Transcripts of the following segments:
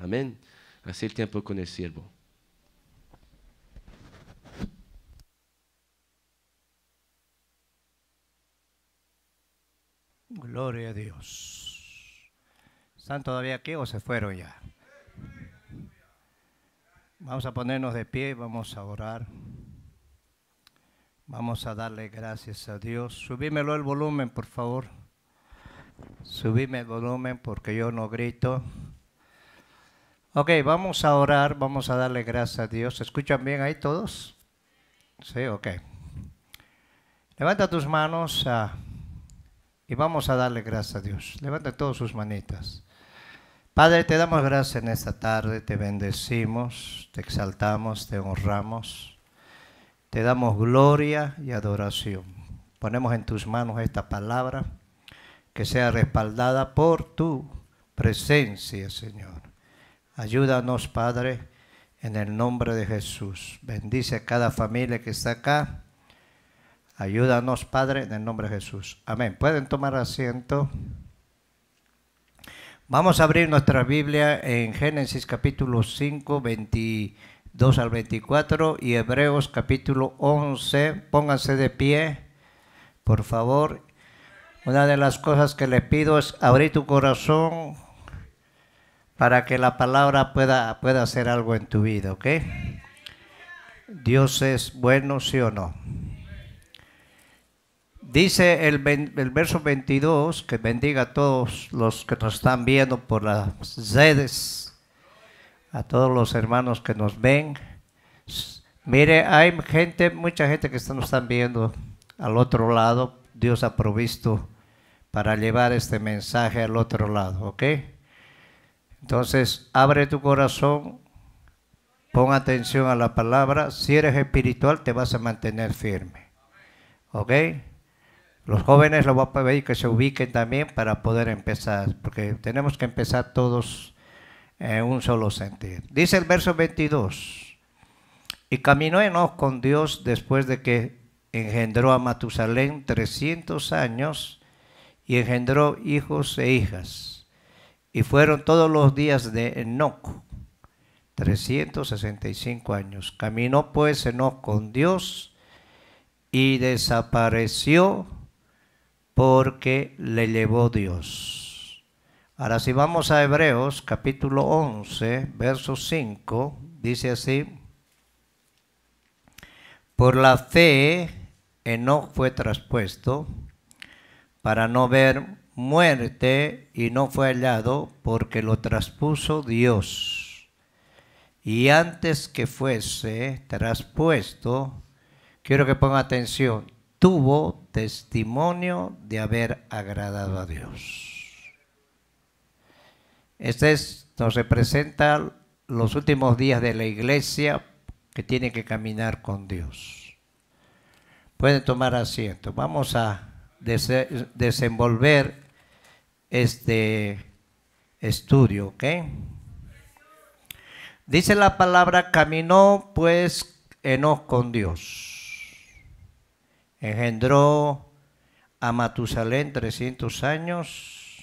Amén. Así el tiempo con el siervo. Gloria a Dios. ¿Están todavía aquí o se fueron ya? Vamos a ponernos de pie, vamos a orar. Vamos a darle gracias a Dios. Subímelo el volumen, por favor. Subime el volumen porque yo no grito. Ok, vamos a orar, vamos a darle gracias a Dios. ¿Escuchan bien ahí todos? Sí, ok. Levanta tus manos ah, y vamos a darle gracias a Dios. Levanta todas sus manitas. Padre, te damos gracias en esta tarde, te bendecimos, te exaltamos, te honramos, te damos gloria y adoración. Ponemos en tus manos esta palabra que sea respaldada por tu presencia, Señor. Ayúdanos, Padre, en el nombre de Jesús. Bendice a cada familia que está acá. Ayúdanos, Padre, en el nombre de Jesús. Amén. Pueden tomar asiento. Vamos a abrir nuestra Biblia en Génesis capítulo 5, 22 al 24 y Hebreos capítulo 11. Pónganse de pie, por favor. Una de las cosas que les pido es abrir tu corazón para que la palabra pueda, pueda hacer algo en tu vida, ¿ok? Dios es bueno, sí o no. Dice el, verso 22, que bendiga a todos los que nos están viendo por las redes, a todos los hermanos que nos ven. Mire, hay gente, mucha gente que nos están viendo al otro lado. Dios ha provisto para llevar este mensaje al otro lado, ¿ok? Entonces, abre tu corazón, pon atención a la palabra. Si eres espiritual, te vas a mantener firme. ¿Ok? Los jóvenes lo voy a pedir que se ubiquen también para poder empezar, porque tenemos que empezar todos en un solo sentido. Dice el verso 22, y caminó Enoch con Dios después de que engendró a Matusalén 300 años y engendró hijos e hijas. Y fueron todos los días de Enoch, 365 años. Caminó pues Enoch con Dios y desapareció porque le llevó Dios. Ahora si vamos a Hebreos capítulo 11, verso 5, dice así, por la fe Enoch fue traspuesto para no ver muerte y no fue hallado porque lo traspuso Dios. Y antes que fuese traspuesto, quiero que pongan atención, tuvo testimonio de haber agradado a Dios. Este nos representa los últimos días de la iglesia que tiene que caminar con Dios. Pueden tomar asiento. Vamos a desenvolver este estudio, ¿ok? Dice la palabra, caminó pues Enoch con Dios. Engendró a Matusalén 300 años.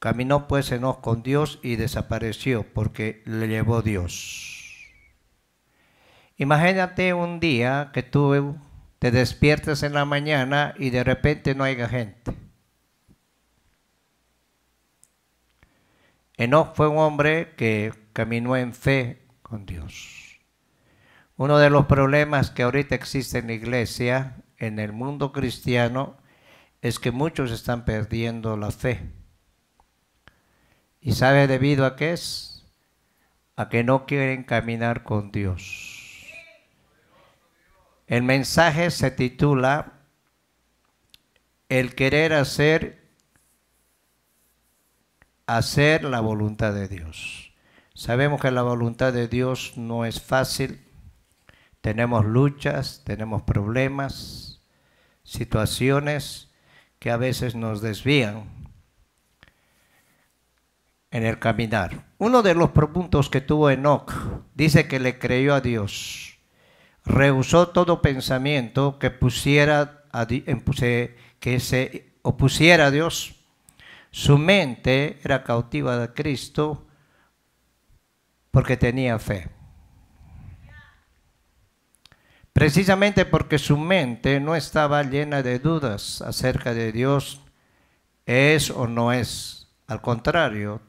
Caminó pues Enoch con Dios y desapareció porque le llevó Dios. Imagínate un día que tú te despiertas en la mañana y de repente no haya gente. Enoch fue un hombre que caminó en fe con Dios. Uno de los problemas que ahorita existe en la iglesia, en el mundo cristiano, es que muchos están perdiendo la fe. ¿Y sabe debido a qué es? A que no quieren caminar con Dios. El mensaje se titula El querer hacer hacer la voluntad de Dios. Sabemos que la voluntad de Dios no es fácil, tenemos luchas, tenemos problemas, situaciones que a veces nos desvían en el caminar. Uno de los puntos que tuvo Enoch dice que le creyó a Dios, rehusó todo pensamiento que pusiera que se opusiera a Dios su mente era cautiva de Cristo porque tenía fe. Precisamente porque su mente no estaba llena de dudas acerca de Dios, es o no es. Al contrario,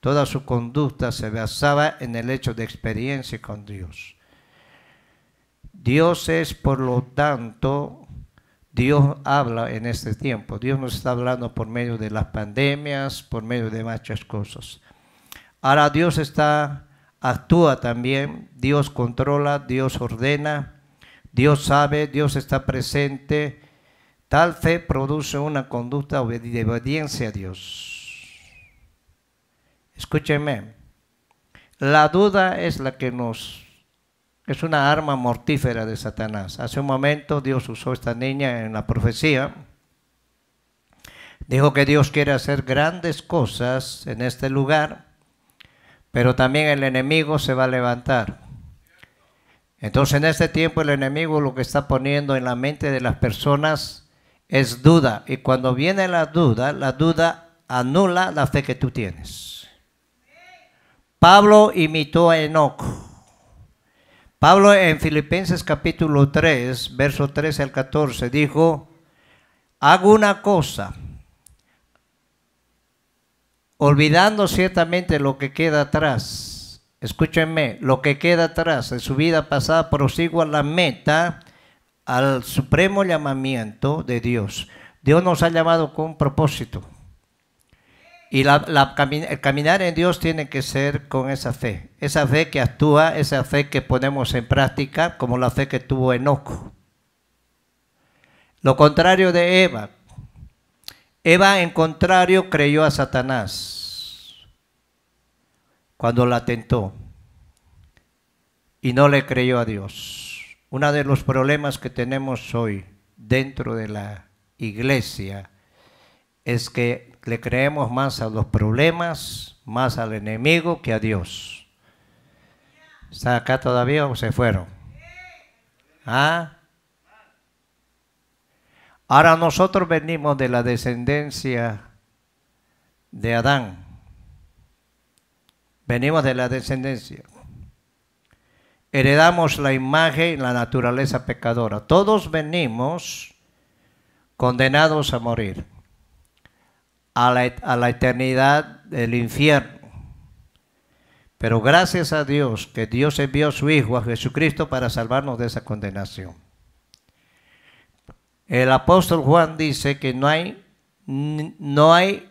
toda su conducta se basaba en el hecho de experiencia con Dios. Dios es, por lo tanto, Dios habla en este tiempo. Dios nos está hablando por medio de las pandemias, por medio de muchas cosas. Ahora Dios está, actúa también, Dios controla, Dios ordena, Dios sabe, Dios está presente. Tal fe produce una conducta de obediencia a Dios. Escúcheme, la duda es la que nos es una arma mortífera de Satanás. Hace un momento Dios usó esta niña en la profecía. Dijo que Dios quiere hacer grandes cosas en este lugar, pero también el enemigo se va a levantar. Entonces en este tiempo el enemigo lo que está poniendo en la mente de las personas es duda. Y cuando viene la duda, la duda anula la fe que tú tienes. Pablo imitó a Enoch. Pablo en Filipenses capítulo 3, verso 13 al 14, dijo, hago una cosa, olvidando ciertamente lo que queda atrás, escúchenme, lo que queda atrás de su vida pasada, prosigo a la meta, al supremo llamamiento de Dios. Dios nos ha llamado con propósito. Y el caminar en Dios tiene que ser con esa fe, esa fe que actúa, esa fe que ponemos en práctica, como la fe que tuvo Enoc. Lo contrario de Eva. Eva, en contrario, creyó a Satanás cuando la tentó y no le creyó a Dios. Uno de los problemas que tenemos hoy dentro de la iglesia es que le creemos más a los problemas, más al enemigo que a Dios. ¿Está acá todavía o se fueron? ¿Ah? Ahora nosotros venimos de la descendencia de Adán. Venimos de la descendencia. Heredamos la imagen y la naturaleza pecadora. Todos venimos condenados a morir a la, eternidad del infierno. Pero gracias a Dios que Dios envió a su Hijo, a Jesucristo, para salvarnos de esa condenación. El apóstol Juan dice que no hay, no hay,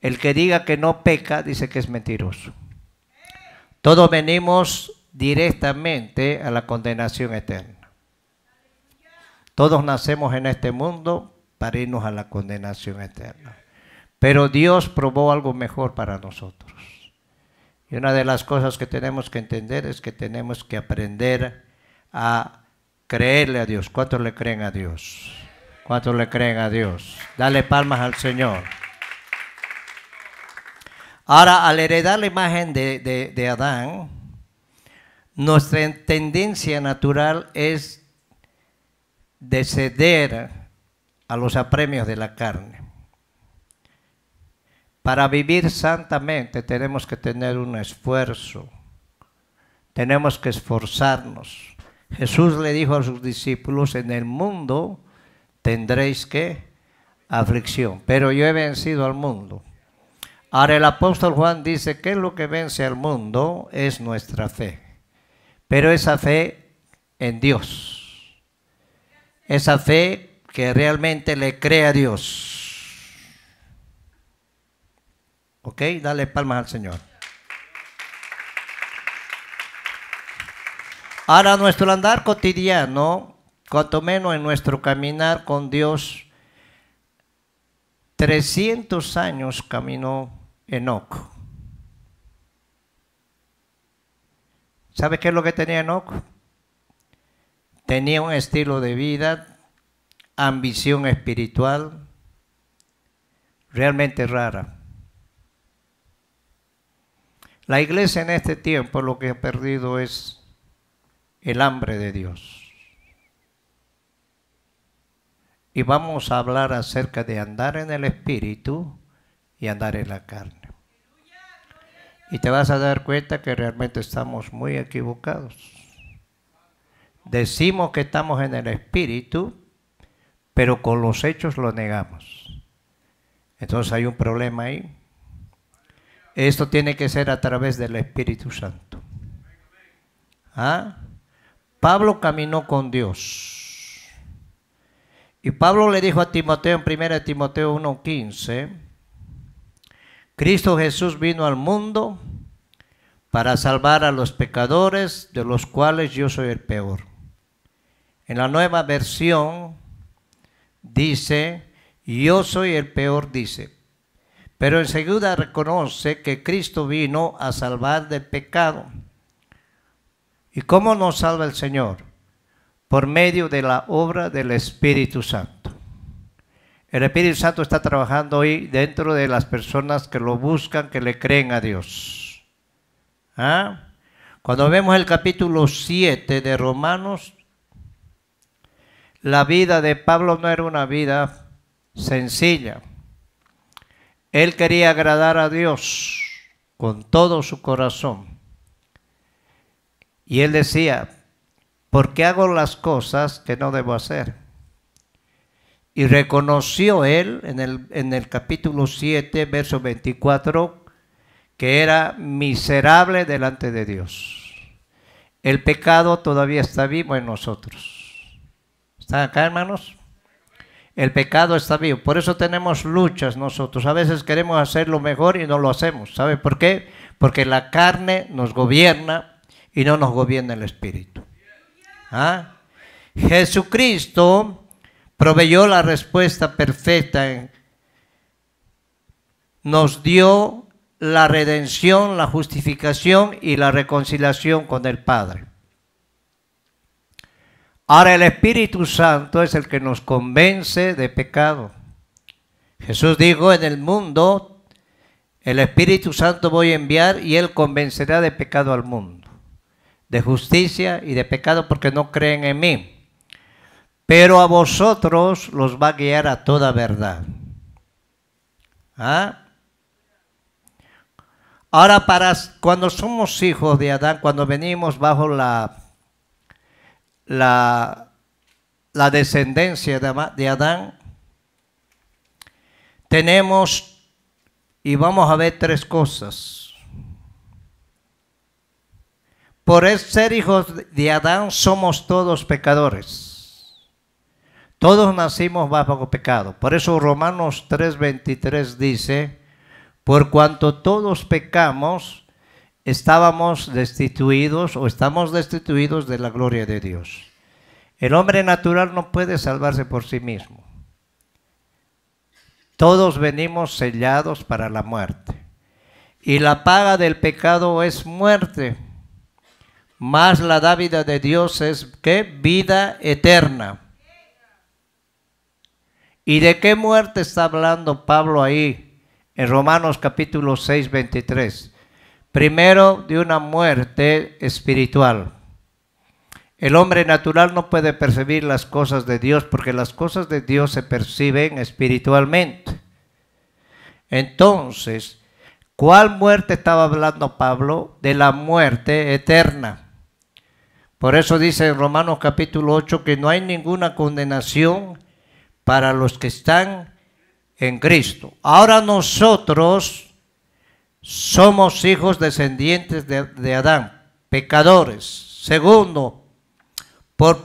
el que diga que no peca, dice que es mentiroso. Todos venimos directamente a la condenación eterna. Todos nacemos en este mundo para irnos a la condenación eterna. Pero Dios probó algo mejor para nosotros. Y una de las cosas que tenemos que entender es que tenemos que aprender a creerle a Dios. ¿Cuántos le creen a Dios? ¿Cuántos le creen a Dios? Dale palmas al Señor. Ahora, al heredar la imagen de, Adán, nuestra tendencia natural es de ceder a los apremios de la carne. Para vivir santamente tenemos que tener un esfuerzo, tenemos que esforzarnos. Jesús le dijo a sus discípulos, en el mundo tendréis que aflicción, pero yo he vencido al mundo. Ahora el apóstol Juan dice que lo que vence al mundo es nuestra fe, pero esa fe en Dios, esa fe que realmente le cree a Dios. ¿Ok? Dale palmas al Señor. Ahora nuestro andar cotidiano, cuanto menos en nuestro caminar con Dios, 300 años caminó Enoch. ¿Sabe qué es lo que tenía Enoch? Tenía un estilo de vida, ambición espiritual, realmente rara. La iglesia en este tiempo lo que ha perdido es el hambre de Dios. Y vamos a hablar acerca de andar en el Espíritu y andar en la carne. Y te vas a dar cuenta que realmente estamos muy equivocados. Decimos que estamos en el Espíritu, pero con los hechos lo negamos. Entonces hay un problema ahí. Esto tiene que ser a través del Espíritu Santo. ¿Ah? Pablo caminó con Dios. Y Pablo le dijo a Timoteo en 1 Timoteo 1:15, Cristo Jesús vino al mundo para salvar a los pecadores, de los cuales yo soy el peor. En la nueva versión dice, yo soy el peor, dice, pero enseguida reconoce que Cristo vino a salvar del pecado. ¿Y cómo nos salva el Señor? Por medio de la obra del Espíritu Santo. El Espíritu Santo está trabajando hoy dentro de las personas que lo buscan, que le creen a Dios. ¿Ah? Cuando vemos el capítulo 7 de Romanos, la vida de Pablo no era una vida sencilla. Él quería agradar a Dios con todo su corazón. Y él decía, ¿por qué hago las cosas que no debo hacer? Y reconoció él en el, capítulo 7, verso 24, que era miserable delante de Dios. El pecado todavía está vivo en nosotros. ¿Están acá, hermanos? El pecado está vivo. Por eso tenemos luchas nosotros. A veces queremos hacer lo mejor y no lo hacemos. ¿Sabe por qué? Porque la carne nos gobierna y no nos gobierna el espíritu. ¿Ah? Jesucristo proveyó la respuesta perfecta. Nos dio la redención, la justificación y la reconciliación con el Padre. Ahora el Espíritu Santo es el que nos convence de pecado. Jesús dijo, en el mundo, el Espíritu Santo voy a enviar y él convencerá de pecado al mundo, de justicia y de pecado porque no creen en mí. Pero a vosotros los va a guiar a toda verdad. ¿Ah? Ahora, para, cuando somos hijos de Adán, cuando venimos bajo la la, descendencia de Adán, tenemos y vamos a ver tres cosas. Por ser hijos de Adán somos todos pecadores. Todos nacimos bajo pecado. Por eso Romanos 3:23 dice, por cuanto todos pecamos, estábamos destituidos o estamos destituidos de la gloria de Dios. El hombre natural no puede salvarse por sí mismo. Todos venimos sellados para la muerte. Y la paga del pecado es muerte, más la dávida de Dios es que vida eterna. ¿Y de qué muerte está hablando Pablo ahí en Romanos capítulo 6, 23? Primero, de una muerte espiritual. El hombre natural no puede percibir las cosas de Dios porque las cosas de Dios se perciben espiritualmente. Entonces, ¿cuál muerte estaba hablando Pablo? De la muerte eterna. Por eso dice en Romanos capítulo 8 que no hay ninguna condenación para los que están en Cristo. Ahora nosotros somos hijos descendientes de, Adán, pecadores. Segundo, por,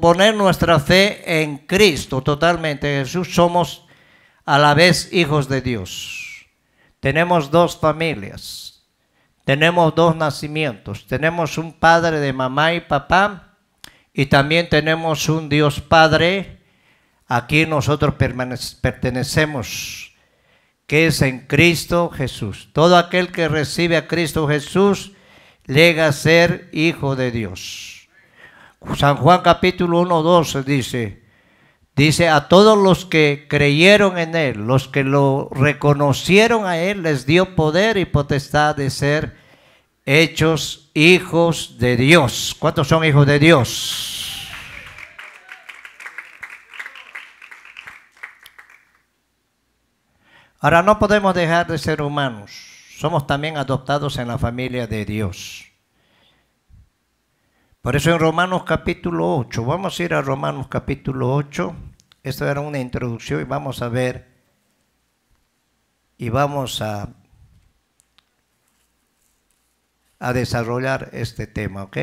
poner nuestra fe en Cristo totalmente, Jesús, somos a la vez hijos de Dios. Tenemos dos familias, tenemos dos nacimientos, tenemos un padre de mamá y papá y también tenemos un Dios Padre Aquí nosotros pertenecemos que es en Cristo Jesús. Todo aquel que recibe a Cristo Jesús llega a ser hijo de Dios. San Juan capítulo 1, 12 dice, dice, a todos los que creyeron en Él, los que lo reconocieron a Él, les dio poder y potestad de ser hechos hijos de Dios. ¿Cuántos son hijos de Dios? Ahora no podemos dejar de ser humanos. Somos también adoptados en la familia de Dios. Por eso en Romanos capítulo 8, vamos a ir a Romanos capítulo 8. Esto era una introducción y vamos a ver y vamos a, a desarrollar este tema, ¿ok?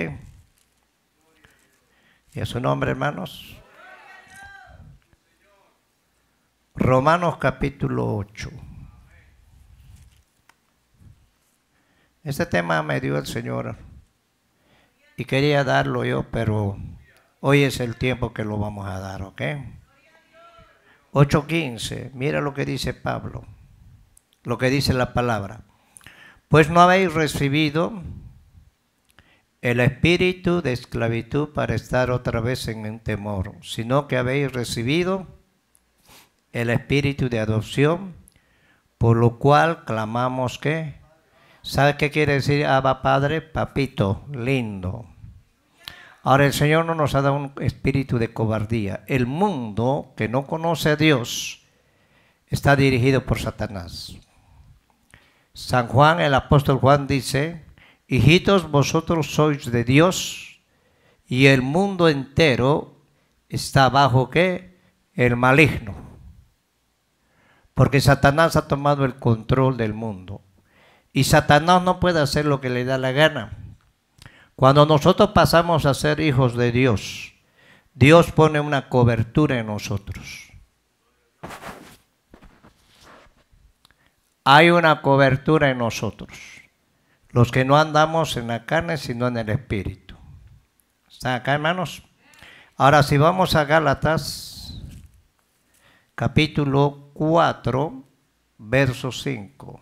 ¿Y a su nombre, hermanos? Romanos capítulo 8. Este tema me dio el Señor y quería darlo yo, pero hoy es el tiempo que lo vamos a dar, ¿ok? 8.15, mira lo que dice Pablo, lo que dice la palabra. Pues no habéis recibido el espíritu de esclavitud para estar otra vez en el temor, sino que habéis recibido el espíritu de adopción, por lo cual clamamos que, ¿sabe qué quiere decir Abba Padre? Papito, lindo. Ahora el Señor no nos ha dado un espíritu de cobardía. El mundo que no conoce a Dios está dirigido por Satanás. San Juan, el apóstol Juan dice, hijitos, vosotros sois de Dios y el mundo entero está bajo qué? El maligno. Porque Satanás ha tomado el control del mundo. Y Satanás no puede hacer lo que le da la gana. Cuando nosotros pasamos a ser hijos de Dios, Dios pone una cobertura en nosotros. Hay una cobertura en nosotros. Los que no andamos en la carne, sino en el Espíritu. ¿Están acá, hermanos? Ahora, si vamos a Gálatas, capítulo 4, verso 5.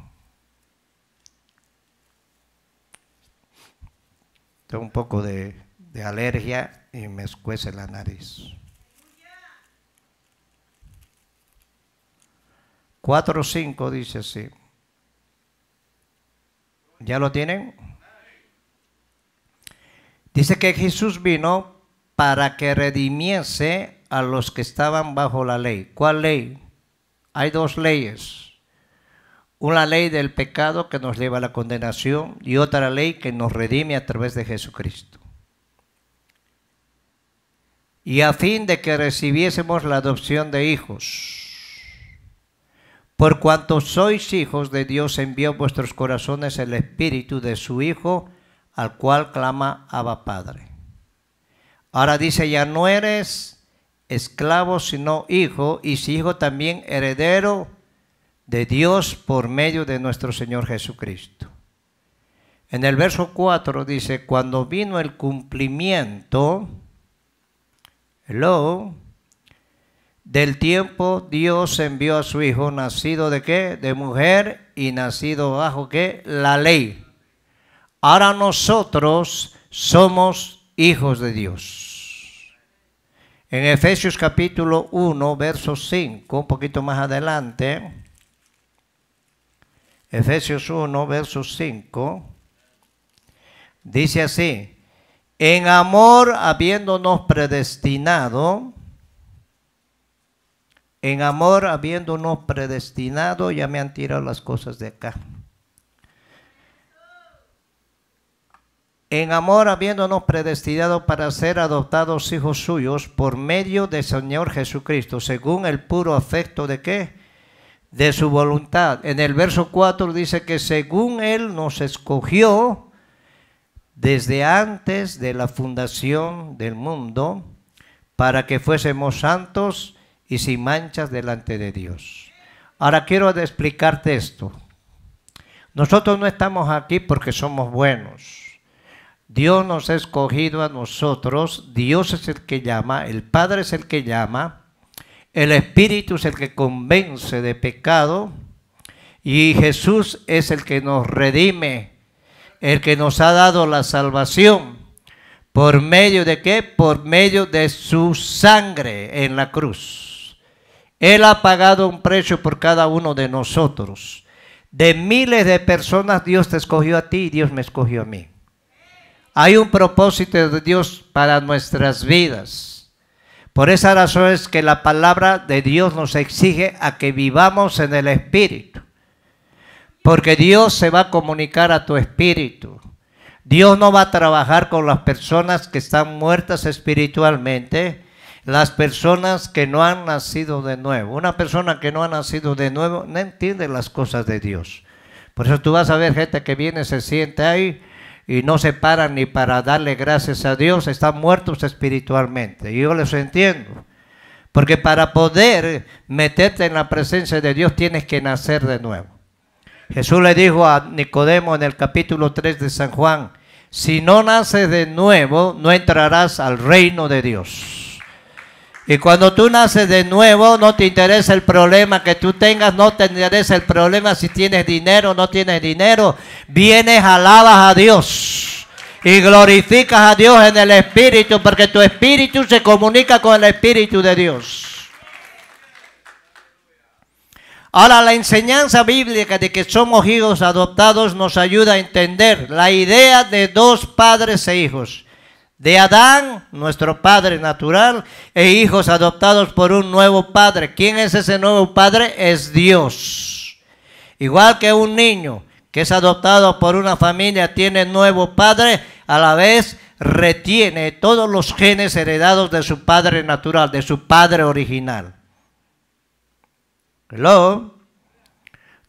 Tengo un poco de, alergia y me escuece la nariz. 5 dice así. ¿Ya lo tienen? Dice que Jesús vino para que redimiese a los que estaban bajo la ley. ¿Cuál ley? Hay dos leyes. Una ley del pecado que nos lleva a la condenación y otra ley que nos redime a través de Jesucristo. Y a fin de que recibiésemos la adopción de hijos. Por cuanto sois hijos de Dios, envió vuestros corazones el Espíritu de su Hijo, al cual clama Abba Padre. Ahora dice, ya no eres esclavo sino hijo, y si hijo también heredero de Dios por medio de nuestro Señor Jesucristo. En el verso 4 dice, cuando vino el cumplimiento, hello, del tiempo Dios envió a su hijo, nacido de qué? De mujer y nacido bajo qué? La ley. Ahora nosotros somos hijos de Dios. En Efesios capítulo 1, verso 5, un poquito más adelante, Efesios 1, verso 5, dice así, en amor habiéndonos predestinado, en amor habiéndonos predestinado, ya me han tirado las cosas de acá. en amor habiéndonos predestinado para ser adoptados hijos suyos por medio del Señor Jesucristo, según el puro afecto de qué? De su voluntad. En el verso 4 dice que según Él nos escogió desde antes de la fundación del mundo, para que fuésemos santos y sin manchas delante de Dios. Ahora quiero explicarte esto. Nosotros no estamos aquí porque somos buenos. Dios nos ha escogido a nosotros, Dios es el que llama, el Padre es el que llama, el Espíritu es el que convence de pecado y Jesús es el que nos redime, el que nos ha dado la salvación. ¿Por medio de qué? Por medio de su sangre en la cruz. Él ha pagado un precio por cada uno de nosotros. De miles de personas Dios te escogió a ti y Dios me escogió a mí. Hay un propósito de Dios para nuestras vidas. Por esa razón es que la palabra de Dios nos exige a que vivamos en el Espíritu. Porque Dios se va a comunicar a tu espíritu. Dios no va a trabajar con las personas que están muertas espiritualmente, las personas que no han nacido de nuevo. Una persona que no ha nacido de nuevo no entiende las cosas de Dios. Por eso tú vas a ver gente que viene, se siente ahí, y no se paran ni para darle gracias a Dios, están muertos espiritualmente. Y yo les entiendo. Porque para poder meterte en la presencia de Dios tienes que nacer de nuevo. Jesús le dijo a Nicodemo en el capítulo 3 de San Juan, si no naces de nuevo, no entrarás al reino de Dios. Y cuando tú naces de nuevo, no te interesa el problema que tú tengas, no te interesa el problema si tienes dinero o no tienes dinero. Vienes, alabas a Dios y glorificas a Dios en el Espíritu, porque tu Espíritu se comunica con el Espíritu de Dios. Ahora, la enseñanza bíblica de que somos hijos adoptados nos ayuda a entender la idea de dos padres e hijos de Adán, nuestro padre natural, e hijos adoptados por un nuevo padre. ¿Quién es ese nuevo padre? Es Dios. Igual que un niño que es adoptado por una familia, tiene nuevo padre, a la vez retiene todos los genes heredados de su padre natural, de su padre original. Hello.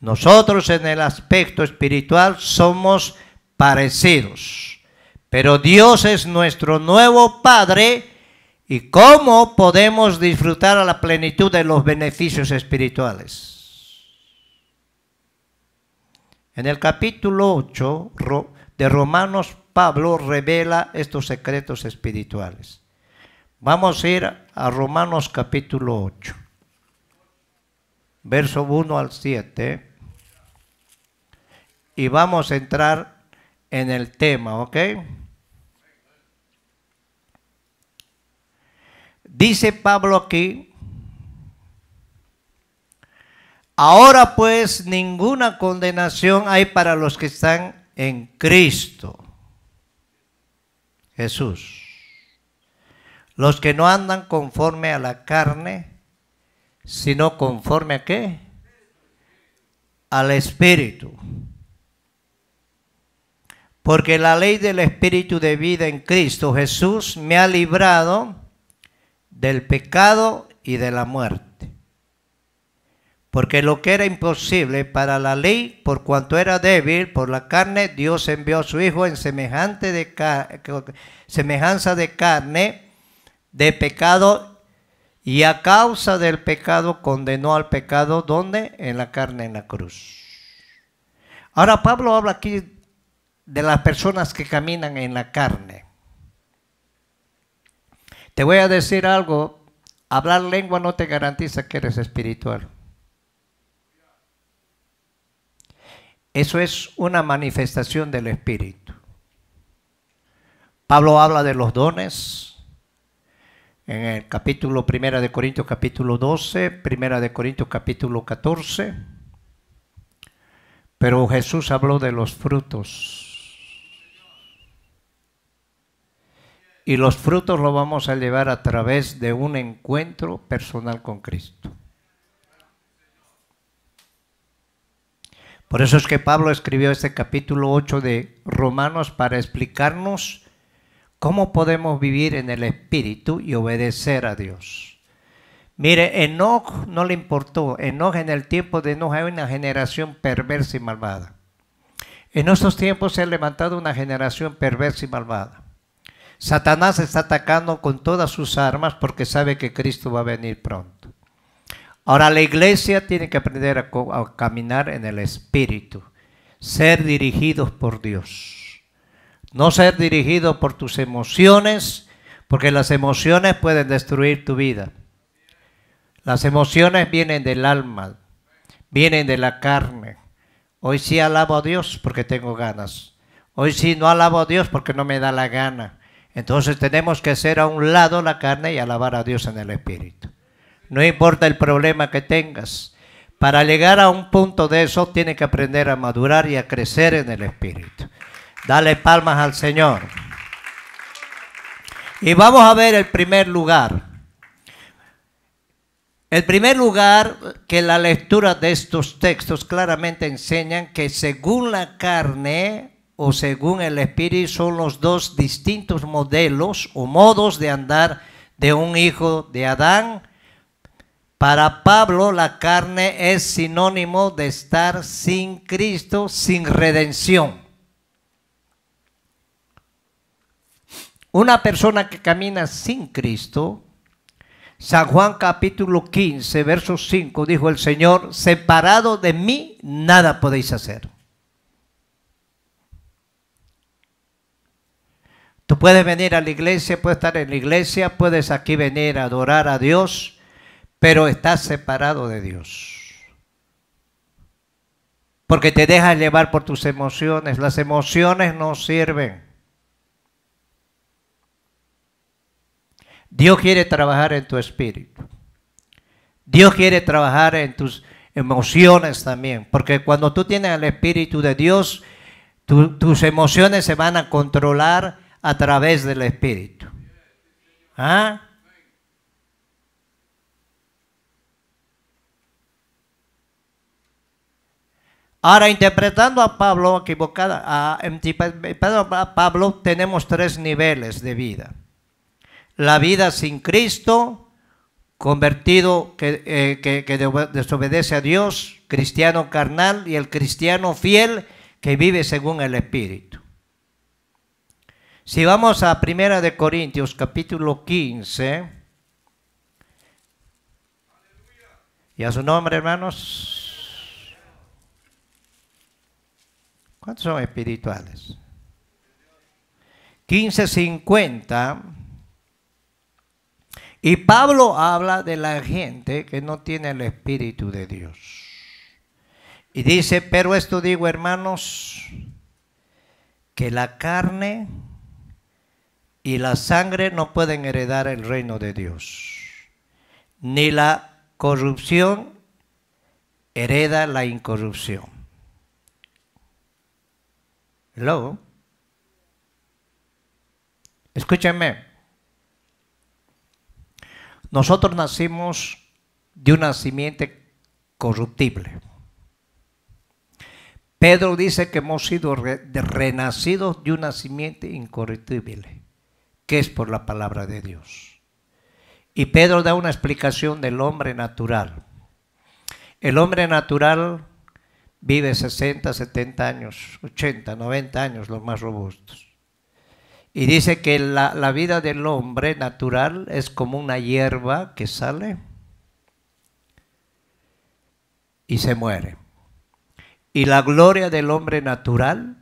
Nosotros en el aspecto espiritual somos parecidos. Pero Dios es nuestro nuevo Padre y cómo podemos disfrutar a la plenitud de los beneficios espirituales. En el capítulo 8 de Romanos, Pablo revela estos secretos espirituales. Vamos a ir a Romanos capítulo 8, verso 1 al 7. Y vamos a entrar en el tema, ¿ok? Dice Pablo aquí, ahora pues ninguna condenación hay para los que están en Cristo Jesús. Los que no andan conforme a la carne, sino conforme a qué? Al Espíritu. Porque la ley del Espíritu de vida en Cristo Jesús me ha librado del pecado y de la muerte. Porque lo que era imposible para la ley, por cuanto era débil por la carne, Dios envió a su Hijo en semejante de semejanza de carne, de pecado, y a causa del pecado condenó al pecado, ¿dónde? En la carne, en la cruz. Ahora Pablo habla aquí de las personas que caminan en la carne. Te voy a decir algo, hablar lengua no te garantiza que eres espiritual. Eso es una manifestación del Espíritu. Pablo habla de los dones en el capítulo 1 de Corintios capítulo 12, 1 de Corintios capítulo 14, pero Jesús habló de los frutos. y los frutos los vamos a llevar a través de un encuentro personal con Cristo. Por eso es que Pablo escribió este capítulo 8 de Romanos para explicarnos cómo podemos vivir en el Espíritu y obedecer a Dios. Mire, Enoch no le importó. Enoch en el tiempo de Enoch hay una generación perversa y malvada. En estos tiempos se ha levantado una generación perversa y malvada. Satanás está atacando con todas sus armas porque sabe que Cristo va a venir pronto. Ahora la iglesia tiene que aprender a, caminar en el Espíritu, ser dirigidos por Dios, no ser dirigidos por tus emociones, porque las emociones pueden destruir tu vida. Las emociones vienen del alma, vienen de la carne. Hoy sí alabo a Dios porque tengo ganas. Hoy sí no alabo a Dios porque no me da la gana. Entonces tenemos que hacer a un lado la carne y alabar a Dios en el Espíritu. No importa el problema que tengas. Para llegar a un punto de eso, tienes que aprender a madurar y a crecer en el Espíritu. Dale palmas al Señor. Y vamos a ver el primer lugar. El primer lugar que la lectura de estos textos claramente enseñan que según la carne o según el Espíritu son los dos distintos modelos o modos de andar de un hijo de Adán. Para Pablo la carne es sinónimo de estar sin Cristo, sin redención. Una persona que camina sin Cristo, San Juan capítulo 15, verso 5, dijo el Señor, separado de mí, nada podéis hacer. Tú puedes venir a la iglesia, puedes estar en la iglesia, puedes aquí venir a adorar a Dios, pero estás separado de Dios. Porque te dejas llevar por tus emociones. Las emociones no sirven. Dios quiere trabajar en tu espíritu. Dios quiere trabajar en tus emociones también, porque cuando tú tienes el Espíritu de Dios, tus emociones se van a controlar a través del Espíritu. ¿Ah? Ahora, interpretando a Pablo equivocada, em, a, Pablo tenemos tres niveles de vida. La vida sin Cristo, convertido que eh, desobedece a Dios, cristiano carnal y el cristiano fiel que vive según el Espíritu. Si vamos a Primera de Corintios capítulo 15, y a su nombre, hermanos, ¿cuántos son espirituales? 1550. Y Pablo habla de la gente que no tiene el Espíritu de Dios. Y dice, pero esto digo, hermanos, que la carne y la sangre no pueden heredar el reino de Dios. Ni la corrupción hereda la incorrupción. Hello. Escúchenme. Nosotros nacimos de una simiente corruptible. Pedro dice que hemos sido renacidos de una simiente incorruptible que es por la palabra de Dios. Y Pedro da una explicación del hombre natural. El hombre natural vive 60, 70 años, 80, 90 años, los más robustos. Y dice que la, la vida del hombre natural es como una hierba que sale y se muere. Y la gloria del hombre natural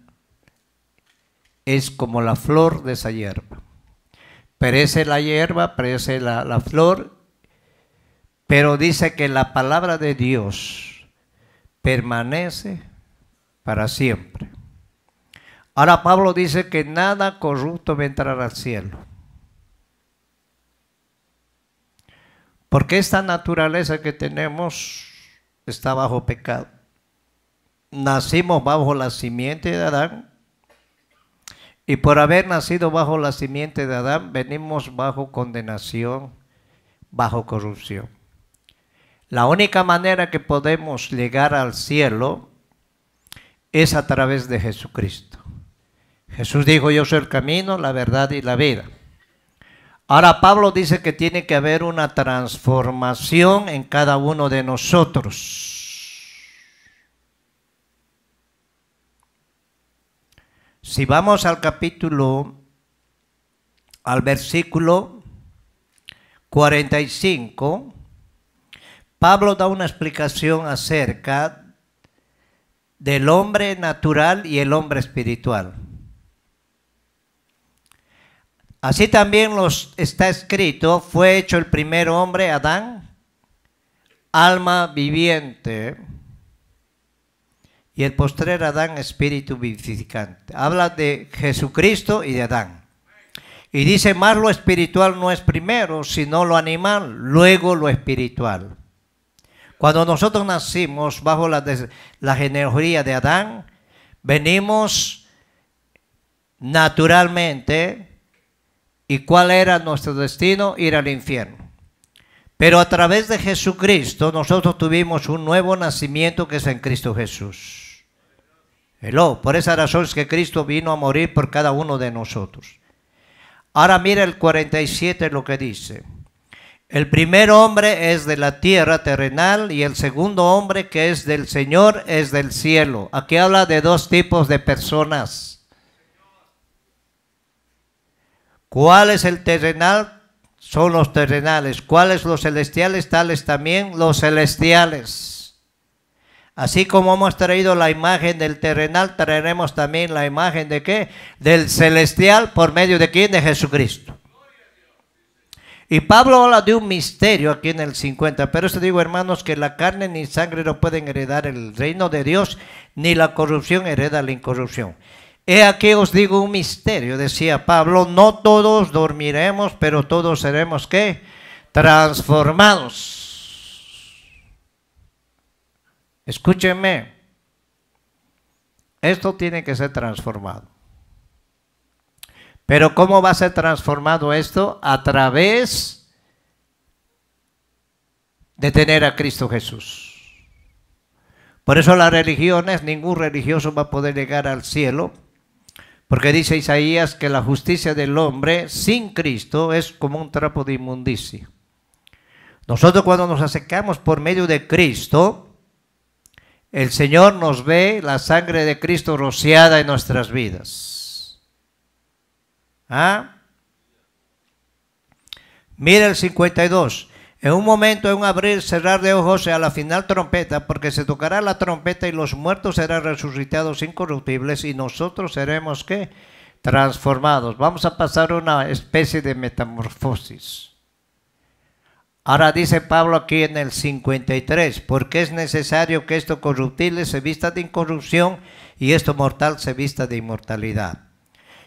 es como la flor de esa hierba perece la hierba, perece la, flor, pero dice que la palabra de Dios permanece para siempre. Ahora Pablo dice que nada corrupto va entrar al cielo. Porque esta naturaleza que tenemos está bajo pecado. Nacimos bajo la simiente de Adán, y por haber nacido bajo la simiente de Adán, venimos bajo condenación, bajo corrupción. La única manera que podemos llegar al cielo es a través de Jesucristo. Jesús dijo, yo soy el camino, la verdad y la vida. Ahora Pablo dice que tiene que haber una transformación en cada uno de nosotros. Si vamos al capítulo, al versículo 45, Pablo da una explicación acerca del hombre natural y el hombre espiritual. Así también está escrito, fue hecho el primer hombre, Adán, alma viviente y el postrer Adán espíritu vivificante. Habla de Jesucristo y de Adán. Y dice, más lo espiritual no es primero, sino lo animal, luego lo espiritual. Cuando nosotros nacimos bajo la, la genealogía de Adán, venimos naturalmente, ¿y cuál era nuestro destino? Ir al infierno. Pero a través de Jesucristo nosotros tuvimos un nuevo nacimiento que es en Cristo Jesús. Por esa razón es que Cristo vino a morir por cada uno de nosotros. Ahora mira el 47 lo que dice. El primer hombre es de la tierra terrenal y el segundo hombre que es del Señor es del cielo. Aquí habla de dos tipos de personas. ¿Cuál es el terrenal? Son los terrenales. ¿Cuáles los celestiales? Tales también los celestiales. Así como hemos traído la imagen del terrenal, traeremos también la imagen de qué? Del celestial por medio de quién? De Jesucristo. Y Pablo habla de un misterio aquí en el 50, pero esto digo hermanos que la carne ni sangre no pueden heredar el reino de Dios, ni la corrupción hereda la incorrupción. He aquí os digo un misterio, decía Pablo, no todos dormiremos, pero todos seremos qué? Transformados Escúchenme, esto tiene que ser transformado. Pero ¿cómo va a ser transformado esto? A través de tener a Cristo Jesús. Por eso las religiones, ningún religioso va a poder llegar al cielo, porque dice Isaías que la justicia del hombre sin Cristo es como un trapo de inmundicia. Nosotros cuando nos acercamos por medio de Cristo, el Señor nos ve la sangre de Cristo rociada en nuestras vidas. ¿Ah? Mira el 52. En un momento, en un abrir, cerrar de ojos, a la final trompeta, porque se tocará la trompeta y los muertos serán resucitados incorruptibles y nosotros seremos, ¿qué? Transformados. Vamos a pasar una especie de metamorfosis. Ahora dice Pablo aquí en el 53, porque es necesario que esto corruptible se vista de incorrupción y esto mortal se vista de inmortalidad.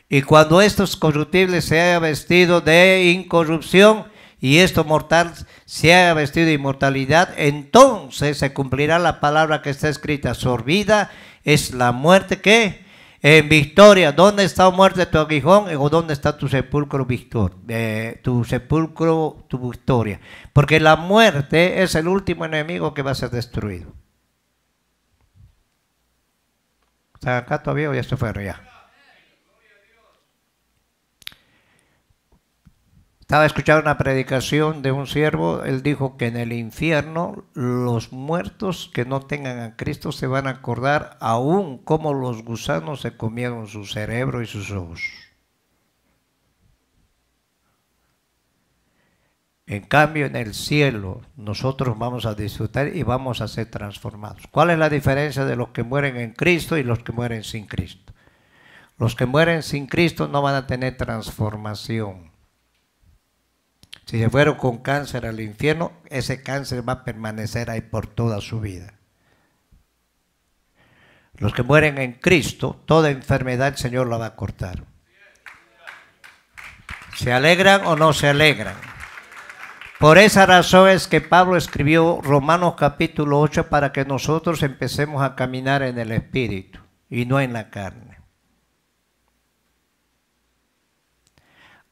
Y cuando estos corruptibles se haya vestido de incorrupción y esto mortal se haya vestido de inmortalidad, entonces se cumplirá la palabra que está escrita, vida es la muerte que en victoria, ¿dónde está muerte tu aguijón? ¿O dónde está tu sepulcro, victor, eh, tu sepulcro, tu victoria? Porque la muerte es el último enemigo que va a ser destruido. ¿Está acá todavía o ya se fue ya Estaba escuchando una predicación de un siervo, él dijo que en el infierno los muertos que no tengan a Cristo se van a acordar aún como los gusanos se comieron su cerebro y sus ojos. En cambio, en el cielo nosotros vamos a disfrutar y vamos a ser transformados. ¿Cuál es la diferencia de los que mueren en Cristo y los que mueren sin Cristo? Los que mueren sin Cristo no van a tener transformación. Si se fueron con cáncer al infierno, ese cáncer va a permanecer ahí por toda su vida. Los que mueren en Cristo, toda enfermedad el Señor la va a cortar. ¿Se alegran o no se alegran? Por esa razón es que Pablo escribió Romanos capítulo 8 para que nosotros empecemos a caminar en el Espíritu y no en la carne.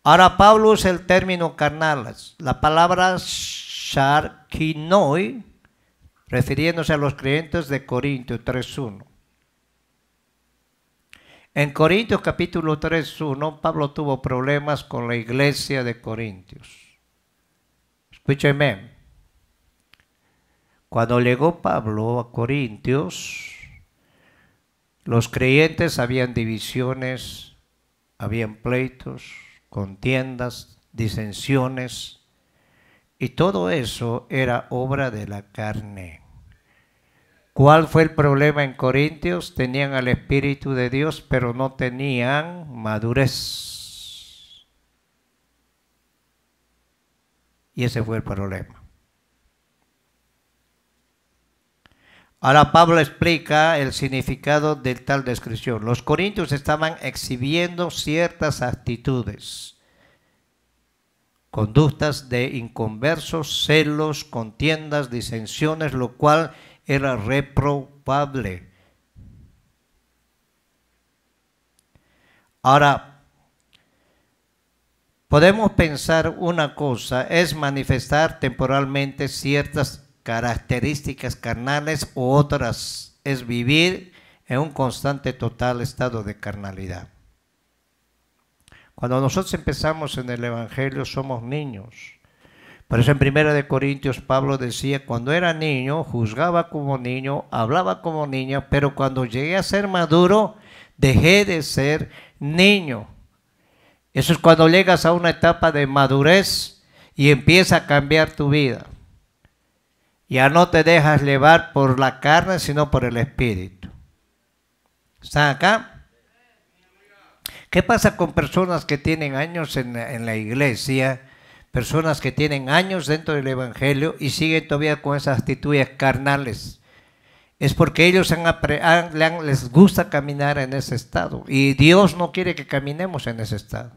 Ahora Pablo usa el término carnal, La palabra sharkinoi, refiriéndose a los creyentes de Corintios 3.1. En Corintios capítulo 3.1, Pablo tuvo problemas con la iglesia de Corintios. Escúcheme. Cuando llegó Pablo a Corintios, los creyentes habían divisiones, habían pleitos, contiendas, disensiones, y todo eso era obra de la carne. ¿Cuál fue el problema en Corintios? Tenían al Espíritu de Dios, pero no tenían madurez. Y ese fue el problema. Ahora Pablo explica el significado de tal descripción. Los corintios estaban exhibiendo ciertas actitudes, conductas de inconversos, celos, contiendas, disensiones, lo cual era reprobable. Ahora, podemos pensar una cosa, es manifestar temporalmente ciertas características carnales u otras. Es vivir en un constante total estado de carnalidad. Cuando nosotros empezamos en el Evangelio somos niños. Por eso en 1 Corintios Pablo decía, cuando era niño, juzgaba como niño, hablaba como niño pero cuando llegué a ser maduro, dejé de ser niño. Eso es cuando llegas a una etapa de madurez y empieza a cambiar tu vida. Ya no te dejas llevar por la carne, sino por el Espíritu. ¿Están acá? ¿Qué pasa con personas que tienen años en, la iglesia? personas que tienen años dentro del Evangelio y siguen todavía con esas actitudes carnales. Es porque ellos les gusta caminar en ese estado y Dios no quiere que caminemos en ese estado.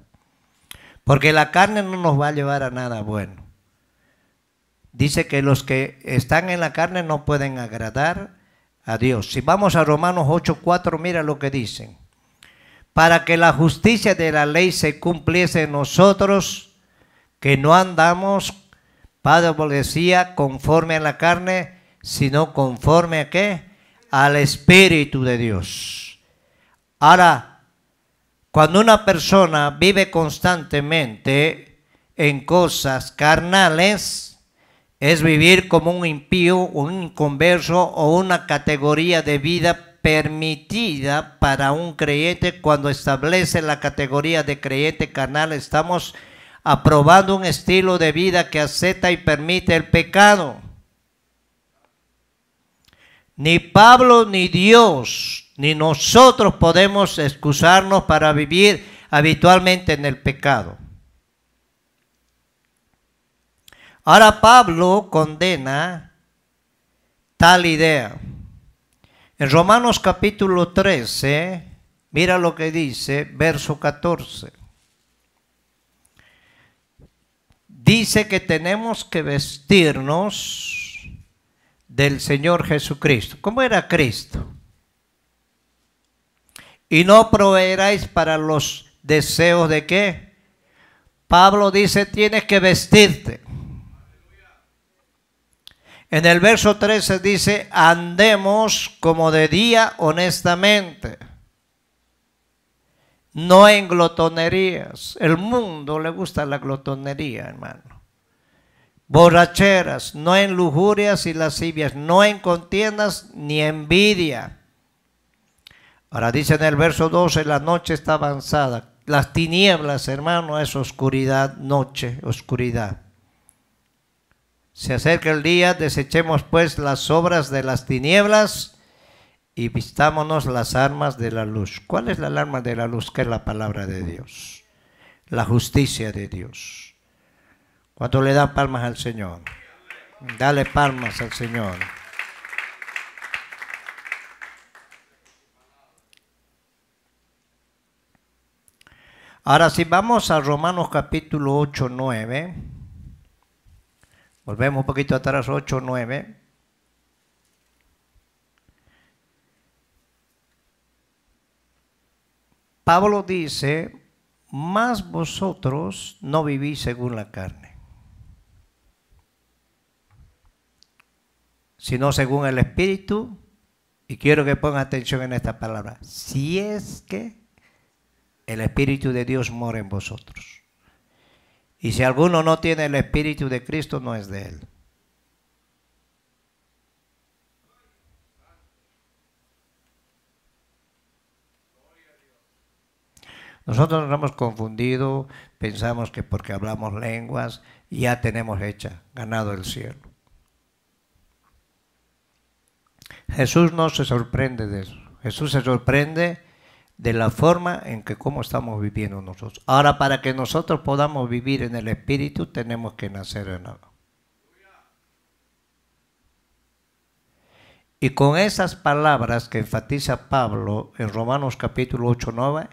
Porque la carne no nos va a llevar a nada bueno dice que los que están en la carne no pueden agradar a Dios. Si vamos a Romanos 8:4, mira lo que dicen. Para que la justicia de la ley se cumpliese en nosotros, que no andamos, padre decía, conforme a la carne, sino conforme a qué? Al Espíritu de Dios. Ahora, cuando una persona vive constantemente en cosas carnales, es vivir como un impío, un inconverso o una categoría de vida permitida para un creyente cuando establece la categoría de creyente carnal. Estamos aprobando un estilo de vida que acepta y permite el pecado. Ni Pablo ni Dios ni nosotros podemos excusarnos para vivir habitualmente en el pecado. Ahora Pablo condena tal idea. En Romanos capítulo 13, mira lo que dice, verso 14. Dice que tenemos que vestirnos del Señor Jesucristo. ¿Cómo era Cristo? Y no proveeráis para los deseos de qué. Pablo dice, tienes que vestirte. En el verso 13 dice, andemos como de día honestamente, no en glotonerías. El mundo le gusta la glotonería, hermano. Borracheras, no en lujurias y lascivias, no en contiendas ni envidia. Ahora dice en el verso 12, la noche está avanzada. Las tinieblas, hermano, es oscuridad, noche, oscuridad. Se acerca el día, desechemos pues las obras de las tinieblas y vistámonos las armas de la luz. ¿Cuál es la alarma de la luz? Que es la palabra de Dios, la justicia de Dios. Cuando le da palmas al Señor? Dale palmas al Señor. Ahora si vamos a Romanos capítulo 8, 9. Volvemos un poquito atrás, 8, 9. Pablo dice, más vosotros no vivís según la carne, sino según el Espíritu. Y quiero que pongan atención en esta palabra. Si es que el Espíritu de Dios mora en vosotros. Y si alguno no tiene el Espíritu de Cristo, no es de él. Nosotros nos hemos confundido, pensamos que porque hablamos lenguas ya tenemos hecha, ganado el cielo. Jesús no se sorprende de eso. Jesús se sorprende de la forma en que cómo estamos viviendo nosotros. Ahora, para que nosotros podamos vivir en el Espíritu, tenemos que nacer en algo. Y con esas palabras que enfatiza Pablo en Romanos capítulo 8, 9,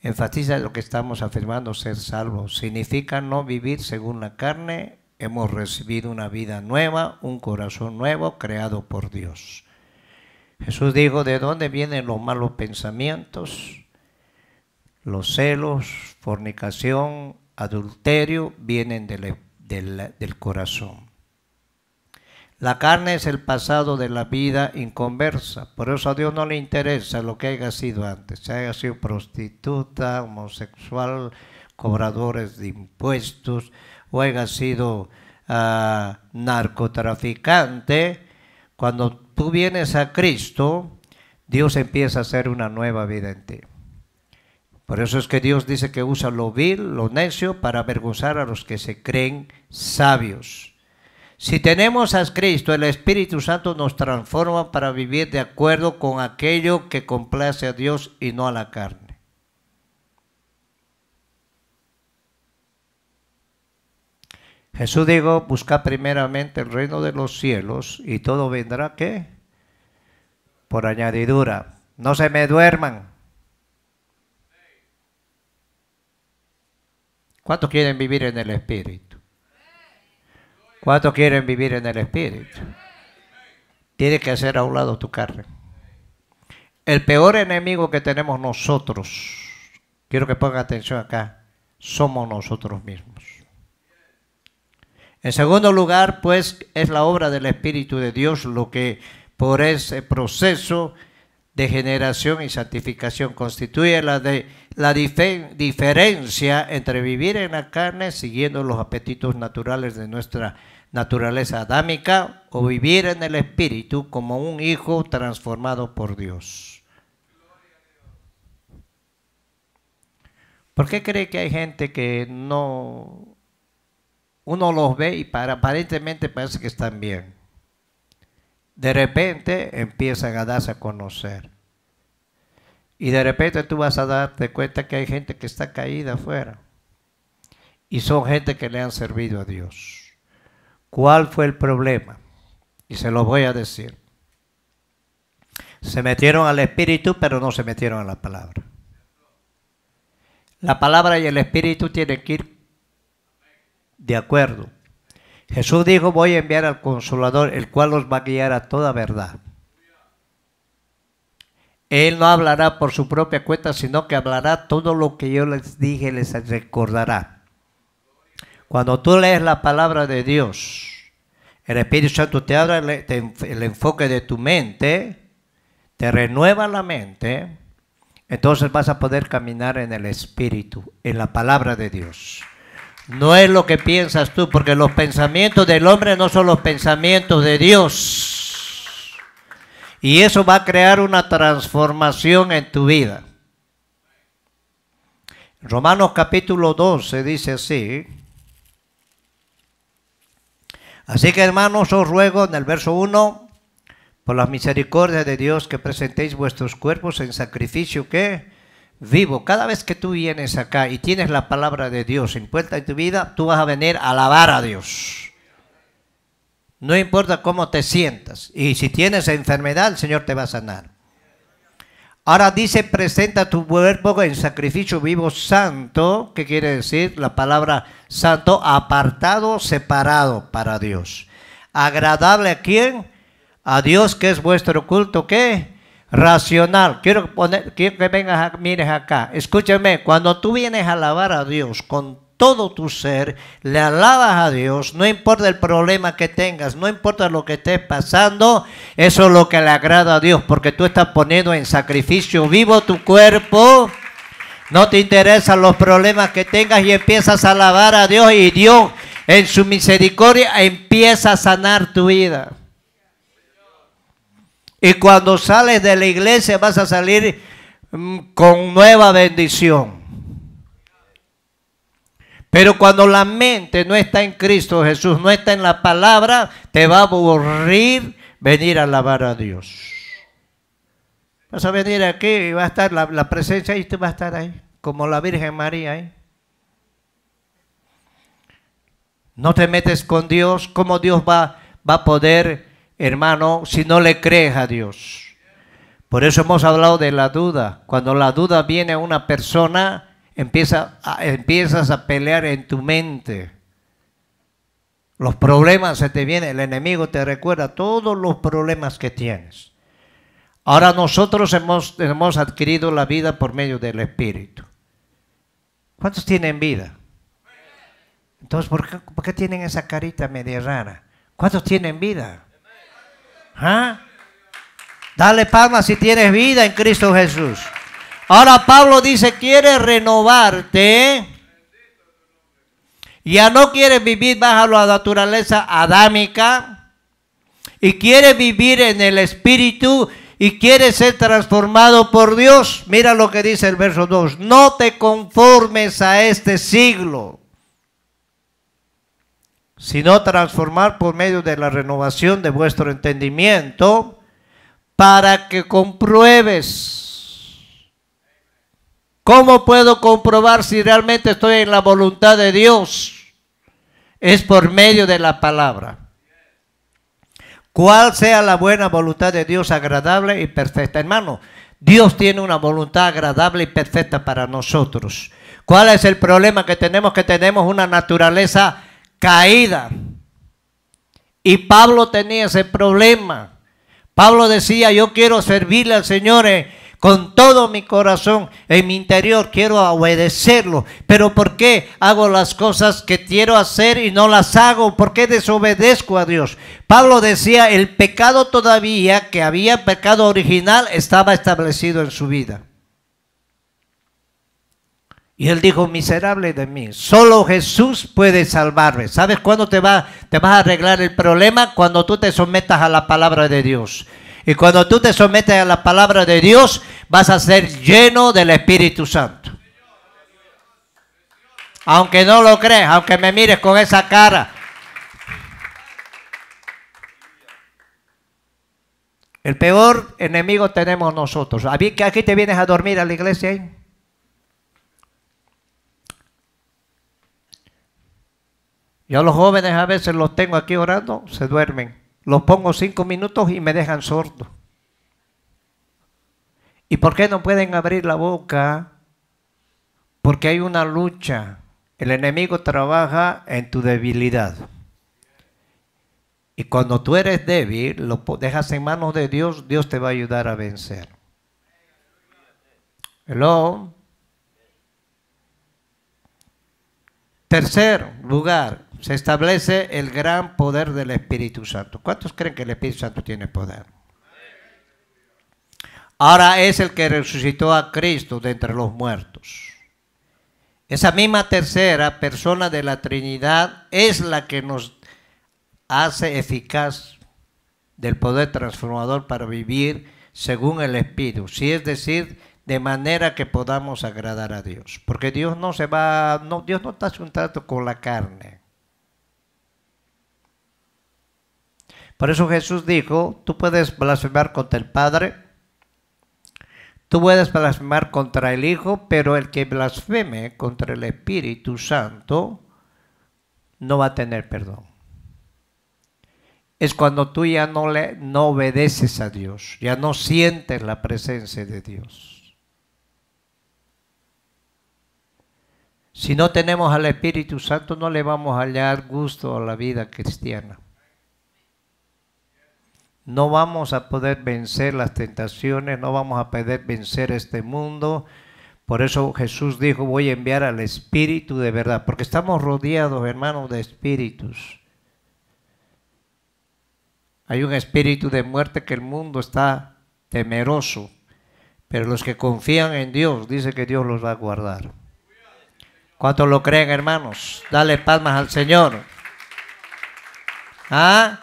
enfatiza lo que estamos afirmando, ser salvos. Significa no vivir según la carne, hemos recibido una vida nueva, un corazón nuevo creado por Dios. Jesús dijo, ¿de dónde vienen los malos pensamientos? Los celos, fornicación, adulterio, vienen del, corazón. La carne es el pasado de la vida inconversa. Por eso a Dios no le interesa lo que haya sido antes. Si haya sido prostituta, homosexual, cobradores de impuestos, o haya sido ah, narcotraficante. Cuando tú vienes a Cristo, Dios empieza a hacer una nueva vida en ti. Por eso es que Dios dice que usa lo vil, lo necio, para avergonzar a los que se creen sabios. Si tenemos a Cristo, el Espíritu Santo nos transforma para vivir de acuerdo con aquello que complace a Dios y no a la carne. Jesús dijo, busca primeramente el reino de los cielos y todo vendrá, ¿qué? Por añadidura. No se me duerman. ¿Cuántos quieren vivir en el Espíritu? ¿Cuántos quieren vivir en el Espíritu? Tienes que hacer a un lado tu carne. El peor enemigo que tenemos nosotros, quiero que pongan atención acá, somos nosotros mismos. En segundo lugar, pues es la obra del Espíritu de Dios lo que por ese proceso de generación y santificación constituye la, de, la diferencia entre vivir en la carne siguiendo los apetitos naturales de nuestra naturaleza adámica o vivir en el Espíritu como un hijo transformado por Dios. ¿Por qué cree que hay gente que no uno los ve y aparentemente parece que están bien. De repente empiezan a darse a conocer. Y de repente tú vas a darte cuenta que hay gente que está caída afuera. Y son gente que le han servido a Dios. ¿Cuál fue el problema? Y se lo voy a decir. Se metieron al espíritu, pero no se metieron a la palabra. La palabra y el espíritu tienen que ir de acuerdo. Jesús dijo, voy a enviar al consolador, el cual los va a guiar a toda verdad. Él no hablará por su propia cuenta, sino que hablará todo lo que yo les dije, les recordará. Cuando tú lees la palabra de Dios, el Espíritu Santo te abre el enfoque de tu mente, te renueva la mente, entonces vas a poder caminar en el Espíritu, en la palabra de Dios. No es lo que piensas tú, porque los pensamientos del hombre no son los pensamientos de Dios. Y eso va a crear una transformación en tu vida. Romanos capítulo 12 dice así. Así que hermanos, os ruego en el verso 1, por la misericordia de Dios, que presentéis vuestros cuerpos en sacrificio que vivo. Cada vez que tú vienes acá y tienes la palabra de Dios en impuesta en tu vida, tú vas a venir a alabar a Dios. No importa cómo te sientas. Y si tienes enfermedad, el Señor te va a sanar. Ahora dice, presenta tu cuerpo en sacrificio vivo santo, qué quiere decir la palabra santo, apartado, separado para Dios. Agradable a quién? A Dios que es vuestro culto, ¿qué? racional. Quiero, poner, que vengas, a mires acá. Escúchame, cuando tú vienes a alabar a Dios con todo tu ser, le alabas a Dios, no importa el problema que tengas, no importa lo que estés pasando, eso es lo que le agrada a Dios, porque tú estás poniendo en sacrificio vivo tu cuerpo, no te interesan los problemas que tengas y empiezas a alabar a Dios y Dios en su misericordia empieza a sanar tu vida. Y cuando sales de la iglesia vas a salir mm, con nueva bendición. Pero cuando la mente no está en Cristo Jesús, no está en la palabra, te va a aburrir venir a alabar a Dios. Vas a venir aquí y va a estar la, presencia y te va a estar ahí, como la Virgen María ahí. No te metes con Dios, ¿cómo Dios va, va a poder hermano, si no le crees a Dios. Por eso hemos hablado de la duda. Cuando la duda viene a una persona, empiezas a pelear en tu mente. Los problemas se te vienen, el enemigo te recuerda todos los problemas que tienes. Ahora nosotros hemos, adquirido la vida por medio del Espíritu. ¿Cuántos tienen vida? Entonces, ¿por qué, tienen esa carita media rara? ¿Cuántos tienen vida? ¿Ah? Dale palmas si tienes vida en Cristo Jesús. Ahora Pablo dice, quiere renovarte. Ya no quiere vivir bajo la naturaleza adámica. Y quiere vivir en el Espíritu. Y quiere ser transformado por Dios. Mira lo que dice el verso 2. No te conformes a este siglo sino transformar por medio de la renovación de vuestro entendimiento para que compruebes. ¿Cómo puedo comprobar si realmente estoy en la voluntad de Dios? Es por medio de la palabra. Cuál sea la buena voluntad de Dios agradable y perfecta. Hermano, Dios tiene una voluntad agradable y perfecta para nosotros. ¿Cuál es el problema que tenemos? Que tenemos una naturaleza caída. Y Pablo tenía ese problema. Pablo decía, yo quiero servirle al Señor eh, con todo mi corazón, en mi interior quiero obedecerlo. Pero ¿por qué hago las cosas que quiero hacer y no las hago? ¿Por qué desobedezco a Dios? Pablo decía, el pecado todavía que había pecado original estaba establecido en su vida. Y él dijo, miserable de mí, solo Jesús puede salvarme. ¿Sabes cuándo te, vas a arreglar el problema? Cuando tú te sometas a la palabra de Dios. Y cuando tú te sometes a la palabra de Dios, vas a ser lleno del Espíritu Santo. Aunque no lo creas, aunque me mires con esa cara. El peor enemigo tenemos nosotros. ¿Aquí te vienes a dormir a la iglesia? Yo los jóvenes a veces los tengo aquí orando, se duermen. Los pongo cinco minutos y me dejan sordo. ¿Y por qué no pueden abrir la boca? Porque hay una lucha. El enemigo trabaja en tu debilidad. Y cuando tú eres débil, lo dejas en manos de Dios, Dios te va a ayudar a vencer. Hello. Tercer lugar, se establece el gran poder del Espíritu Santo. ¿Cuántos creen que el Espíritu Santo tiene poder? Ahora es el que resucitó a Cristo de entre los muertos. Esa misma tercera persona de la Trinidad es la que nos hace eficaz del poder transformador para vivir según el Espíritu, si es decir, de manera que podamos agradar a Dios, porque Dios no se va, no, Dios no está un con la carne. Por eso Jesús dijo, tú puedes blasfemar contra el Padre, tú puedes blasfemar contra el Hijo, pero el que blasfeme contra el Espíritu Santo no va a tener perdón. Es cuando tú ya no, le, obedeces a Dios, ya no sientes la presencia de Dios. Si no tenemos al Espíritu Santo, no le vamos a hallar gusto a la vida cristiana. No vamos a poder vencer las tentaciones, no vamos a poder vencer este mundo. Por eso Jesús dijo, voy a enviar al Espíritu de verdad, porque estamos rodeados, hermanos, de espíritus. Hay un espíritu de muerte que el mundo está temeroso, pero los que confían en Dios, dice que Dios los va a guardar. ¿Cuántos lo creen, hermanos? Dale palmas al Señor. ¿Ah?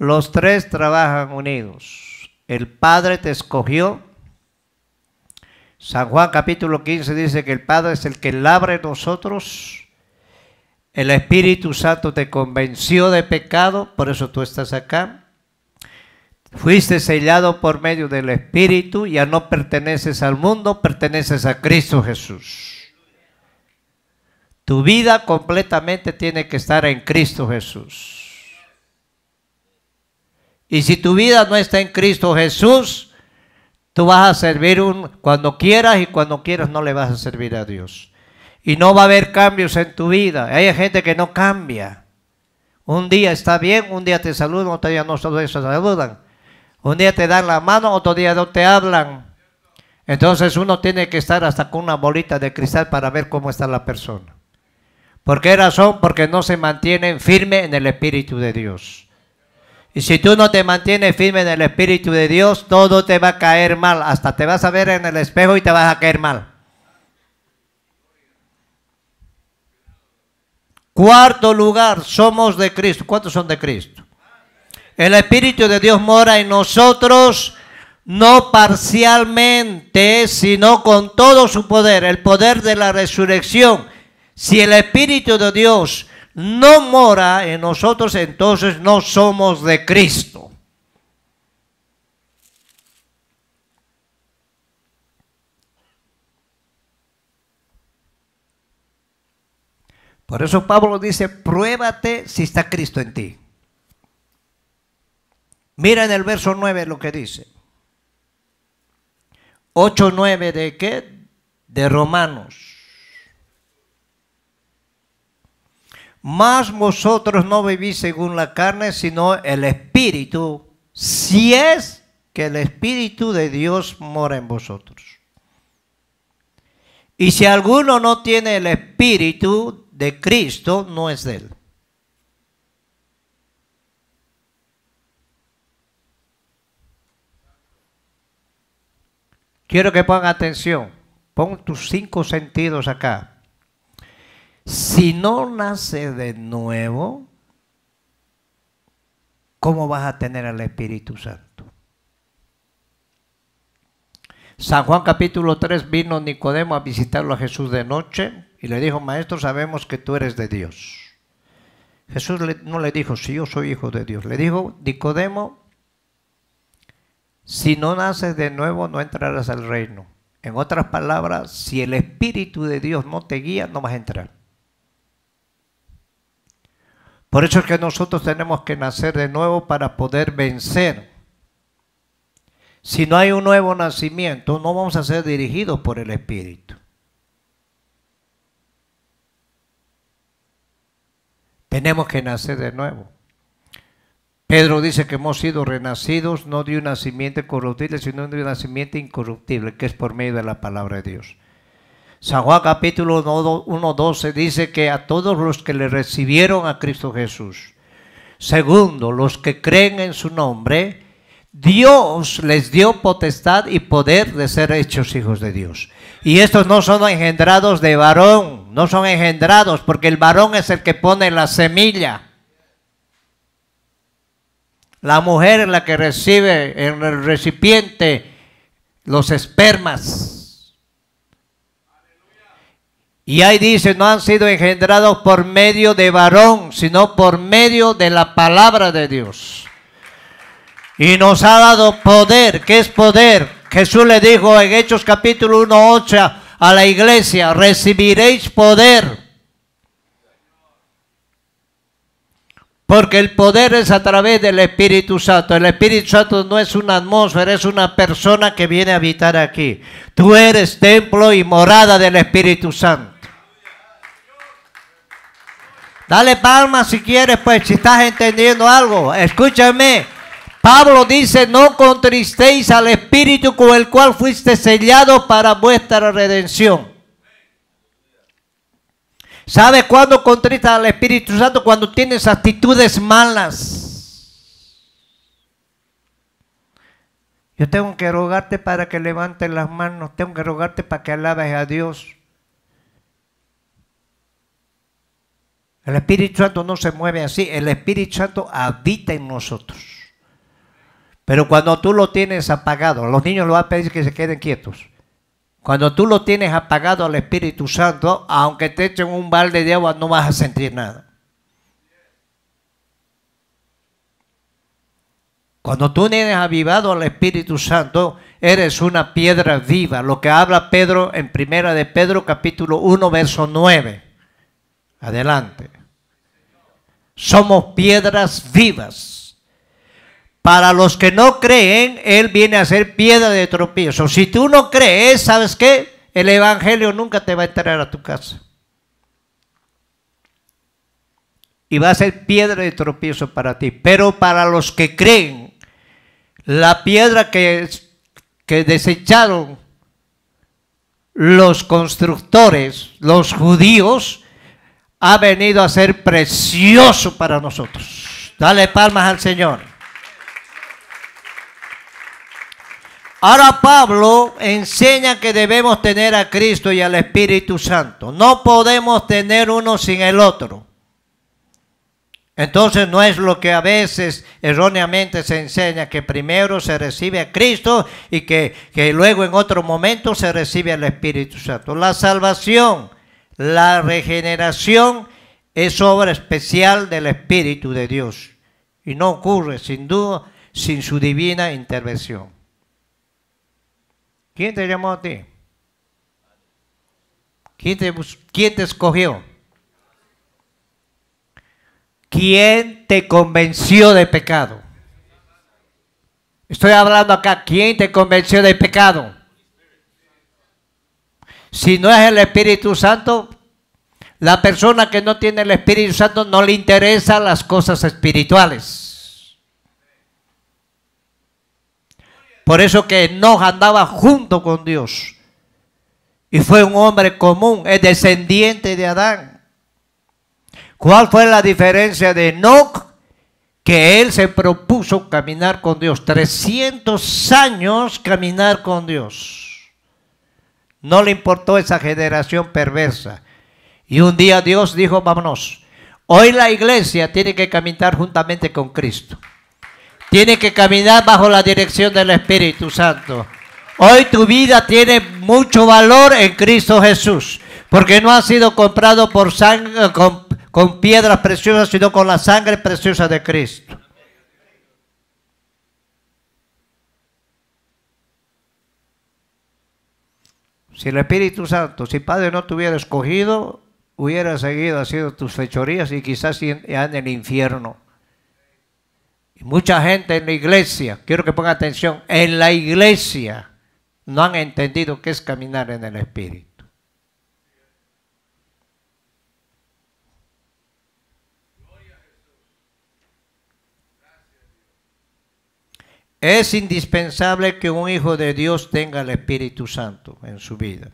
Los tres trabajan unidos. El Padre te escogió. San Juan capítulo 15 dice que el Padre es el que labra nosotros. El Espíritu Santo te convenció de pecado, por eso tú estás acá. Fuiste sellado por medio del Espíritu, ya no perteneces al mundo, perteneces a Cristo Jesús. Tu vida completamente tiene que estar en Cristo Jesús. Y si tu vida no está en Cristo Jesús, tú vas a servir un, cuando quieras y cuando quieras no le vas a servir a Dios. Y no va a haber cambios en tu vida. Hay gente que no cambia. Un día está bien, un día te saludan, otro día no se saludan. Un día te dan la mano, otro día no te hablan. Entonces uno tiene que estar hasta con una bolita de cristal para ver cómo está la persona. ¿Por qué razón? Porque no se mantienen firme en el Espíritu de Dios. Y si tú no te mantienes firme en el Espíritu de Dios, todo te va a caer mal. Hasta te vas a ver en el espejo y te vas a caer mal. Cuarto lugar, somos de Cristo. ¿Cuántos son de Cristo? El Espíritu de Dios mora en nosotros, no parcialmente, sino con todo su poder, el poder de la resurrección. Si el Espíritu de Dios no mora en nosotros, entonces no somos de Cristo. Por eso Pablo dice, pruébate si está Cristo en ti. Mira en el verso 9 lo que dice. 8, 9 de qué? De Romanos. Mas vosotros no vivís según la carne, sino el Espíritu, si es que el Espíritu de Dios mora en vosotros. Y si alguno no tiene el Espíritu de Cristo, no es de él. Quiero que pongan atención. Pon tus cinco sentidos acá. Si no nace de nuevo, ¿cómo vas a tener al Espíritu Santo? San Juan capítulo 3 vino Nicodemo a visitarlo a Jesús de noche y le dijo, maestro, sabemos que tú eres de Dios. Jesús no le dijo, si yo soy hijo de Dios, le dijo, Nicodemo, si no naces de nuevo no entrarás al reino. En otras palabras, si el Espíritu de Dios no te guía, no vas a entrar. Por eso es que nosotros tenemos que nacer de nuevo para poder vencer. Si no hay un nuevo nacimiento, no vamos a ser dirigidos por el Espíritu. Tenemos que nacer de nuevo. Pedro dice que hemos sido renacidos no de un nacimiento corruptible, sino de un nacimiento incorruptible, que es por medio de la palabra de Dios. San Juan capítulo 1.12 dice que a todos los que le recibieron a Cristo Jesús, segundo, los que creen en su nombre, Dios les dio potestad y poder de ser hechos hijos de Dios. Y estos no son engendrados de varón, no son engendrados, porque el varón es el que pone la semilla. La mujer es la que recibe en el recipiente los espermas. Y ahí dice, no han sido engendrados por medio de varón, sino por medio de la palabra de Dios. Y nos ha dado poder. ¿Qué es poder? Jesús le dijo en Hechos capítulo 1, 8 a la iglesia, recibiréis poder. Porque el poder es a través del Espíritu Santo. El Espíritu Santo no es una atmósfera, es una persona que viene a habitar aquí. Tú eres templo y morada del Espíritu Santo. Dale palmas si quieres, pues si estás entendiendo algo. Escúchame. Pablo dice, no contristéis al Espíritu con el cual fuiste sellado para vuestra redención. ¿Sabes cuándo contristas al Espíritu Santo? Cuando tienes actitudes malas. Yo tengo que rogarte para que levantes las manos, tengo que rogarte para que alabes a Dios. El Espíritu Santo no se mueve así, el Espíritu Santo habita en nosotros. Pero cuando tú lo tienes apagado, los niños lo van a pedir que se queden quietos. Cuando tú lo tienes apagado al Espíritu Santo, aunque te echen un balde de agua, no vas a sentir nada. Cuando tú tienes avivado al Espíritu Santo, eres una piedra viva, lo que habla Pedro en Primera de Pedro capítulo 1 verso 9. Adelante. Somos piedras vivas. Para los que no creen, Él viene a ser piedra de tropiezo. Si tú no crees, ¿sabes qué? El Evangelio nunca te va a entrar a tu casa. Y va a ser piedra de tropiezo para ti. Pero para los que creen, la piedra que, que desecharon los constructores, los judíos, ha venido a ser precioso para nosotros. Dale palmas al Señor. Ahora Pablo enseña que debemos tener a Cristo y al Espíritu Santo. No podemos tener uno sin el otro. Entonces no es lo que a veces erróneamente se enseña, que primero se recibe a Cristo y que, que luego en otro momento se recibe al Espíritu Santo. La salvación la regeneración es obra especial del Espíritu de Dios y no ocurre sin duda sin su divina intervención. ¿Quién te llamó a ti? ¿Quién te, escogió? ¿Quién te convenció de pecado? Estoy hablando acá, ¿quién te convenció de pecado? Si no es el Espíritu Santo, la persona que no tiene el Espíritu Santo no le interesa las cosas espirituales. Por eso que Enoch andaba junto con Dios. Y fue un hombre común, es descendiente de Adán. ¿Cuál fue la diferencia de Enoch? Que él se propuso caminar con Dios. 300 años caminar con Dios. No le importó esa generación perversa. Y un día Dios dijo, vámonos. Hoy la iglesia tiene que caminar juntamente con Cristo. Tiene que caminar bajo la dirección del Espíritu Santo. Hoy tu vida tiene mucho valor en Cristo Jesús, porque no ha sido comprado por sangre, con, con piedras preciosas, sino con la sangre preciosa de Cristo. Si el Espíritu Santo, si Padre no te hubiera escogido, hubiera seguido haciendo tus fechorías y quizás ya en el infierno. Y mucha gente en la iglesia, quiero que ponga atención, en la iglesia no han entendido qué es caminar en el Espíritu. Es indispensable que un hijo de Dios tenga el Espíritu Santo en su vida.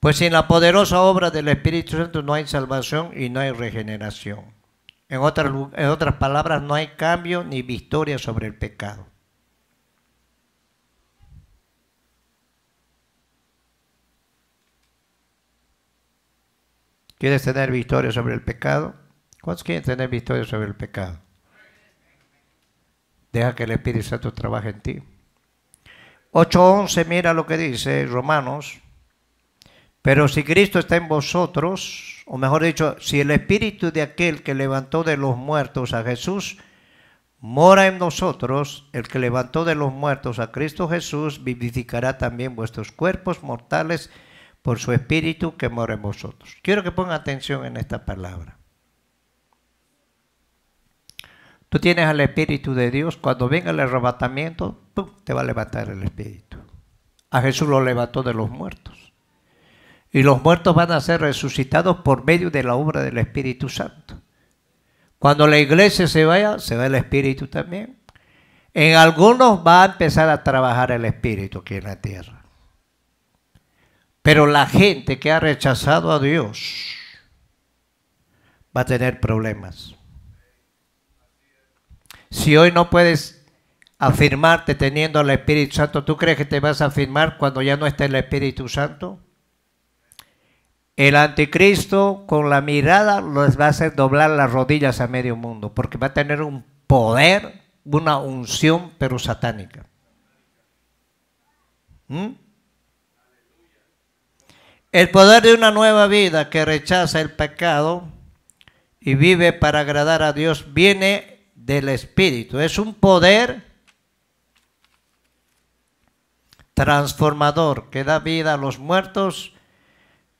Pues sin la poderosa obra del Espíritu Santo no hay salvación y no hay regeneración. En otras, palabras, no hay cambio ni victoria sobre el pecado. ¿Quieres tener victoria sobre el pecado? ¿Cuántos quieren tener victoria sobre el pecado? Deja que el Espíritu Santo trabaje en ti. 8.11, mira lo que dice Romanos. Pero si Cristo está en vosotros, o mejor dicho, si el Espíritu de aquel que levantó de los muertos a Jesús mora en nosotros, el que levantó de los muertos a Cristo Jesús vivificará también vuestros cuerpos mortales por su Espíritu que mora en vosotros. Quiero que pongan atención en esta palabra. Tú tienes al Espíritu de Dios, cuando venga el arrebatamiento, te va a levantar el Espíritu. A Jesús lo levantó de los muertos. Y los muertos van a ser resucitados por medio de la obra del Espíritu Santo. Cuando la iglesia se vaya, se va el Espíritu también. En algunos va a empezar a trabajar el Espíritu aquí en la tierra. Pero la gente que ha rechazado a Dios va a tener problemas. Si hoy no puedes afirmarte teniendo el Espíritu Santo, ¿tú crees que te vas a afirmar cuando ya no esté el Espíritu Santo? El anticristo con la mirada les va a hacer doblar las rodillas a medio mundo, porque va a tener un poder, una unción, pero satánica. ¿Mm? El poder de una nueva vida que rechaza el pecado y vive para agradar a Dios viene del Espíritu. Es un poder transformador que da vida a los muertos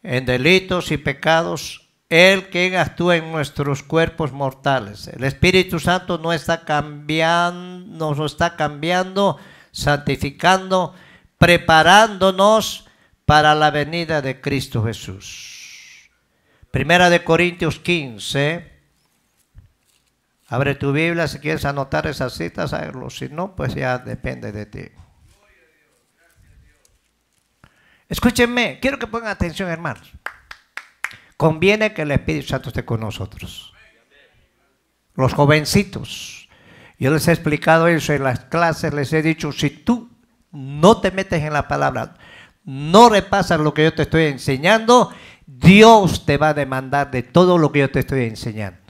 en delitos y pecados, el que actúa en nuestros cuerpos mortales. El Espíritu Santo no está cambiando, nos está cambiando, santificando, preparándonos para la venida de Cristo Jesús. Primera de Corintios 15, Abre tu Biblia si quieres anotar esas citas, Si no, pues ya depende de ti. Escúchenme, quiero que pongan atención, hermanos. Conviene que el Espíritu Santo esté con nosotros. Los jovencitos. Yo les he explicado eso en las clases, les he dicho, si tú no te metes en la palabra, no repasas lo que yo te estoy enseñando, Dios te va a demandar de todo lo que yo te estoy enseñando.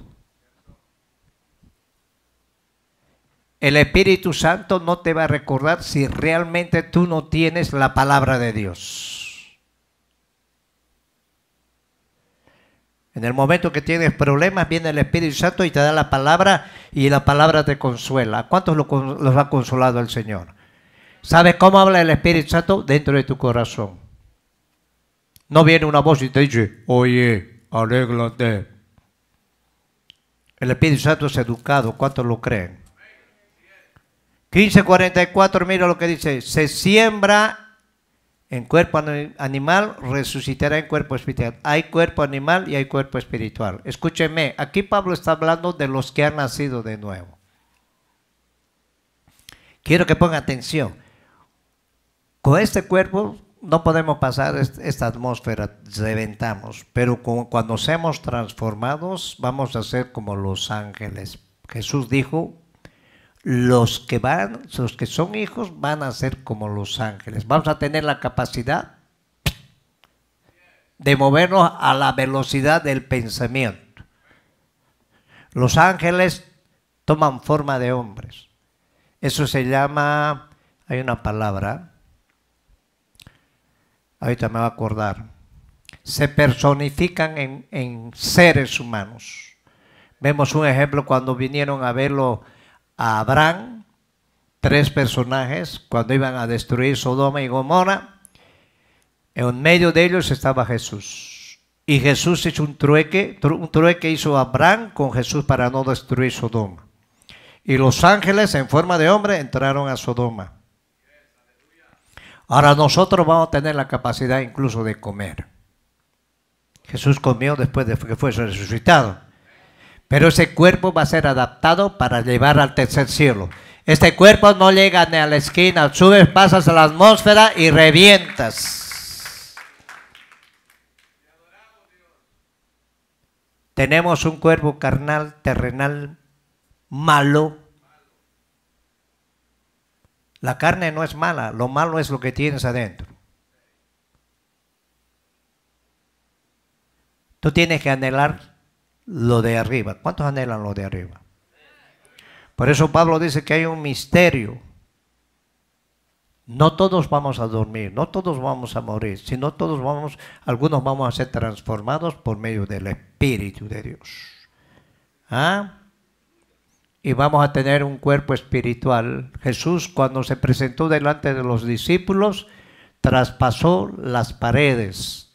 El Espíritu Santo no te va a recordar si realmente tú no tienes la palabra de Dios. En el momento que tienes problemas, viene el Espíritu Santo y te da la palabra y la palabra te consuela. ¿Cuántos los ha consolado el Señor? ¿Sabes cómo habla el Espíritu Santo? Dentro de tu corazón. No viene una voz y te dice, oye, aléglate. El Espíritu Santo es educado, ¿cuántos lo creen? 1544, mira lo que dice, se siembra en cuerpo animal, resucitará en cuerpo espiritual. Hay cuerpo animal y hay cuerpo espiritual. Escúcheme, aquí Pablo está hablando de los que han nacido de nuevo. Quiero que ponga atención. Con este cuerpo no podemos pasar esta atmósfera, reventamos, pero cuando seamos transformados vamos a ser como los ángeles. Jesús dijo, los que van, los que son hijos van a ser como los ángeles. Vamos a tener la capacidad de movernos a la velocidad del pensamiento. Los ángeles toman forma de hombres. Eso se llama, hay una palabra, ahorita me va a acordar, se personifican en, en seres humanos. Vemos un ejemplo cuando vinieron a verlo a Abraham, tres personajes, cuando iban a destruir Sodoma y Gomorra, en medio de ellos estaba Jesús. Y Jesús hizo un trueque, un trueque hizo Abraham con Jesús para no destruir Sodoma. Y los ángeles en forma de hombre entraron a Sodoma. Ahora nosotros vamos a tener la capacidad incluso de comer. Jesús comió después de que fue resucitado. Pero ese cuerpo va a ser adaptado para llevar al tercer cielo. Este cuerpo no llega ni a la esquina, subes, pasas a la atmósfera y revientas. Tenemos un cuerpo carnal, terrenal, malo. La carne no es mala, lo malo es lo que tienes adentro. Tú tienes que anhelar lo de arriba. ¿Cuántos anhelan lo de arriba? Por eso Pablo dice que hay un misterio. No todos vamos a dormir, no todos vamos a morir, sino todos vamos, algunos vamos a ser transformados por medio del Espíritu de Dios. ¿Ah? Y vamos a tener un cuerpo espiritual. Jesús cuando se presentó delante de los discípulos, traspasó las paredes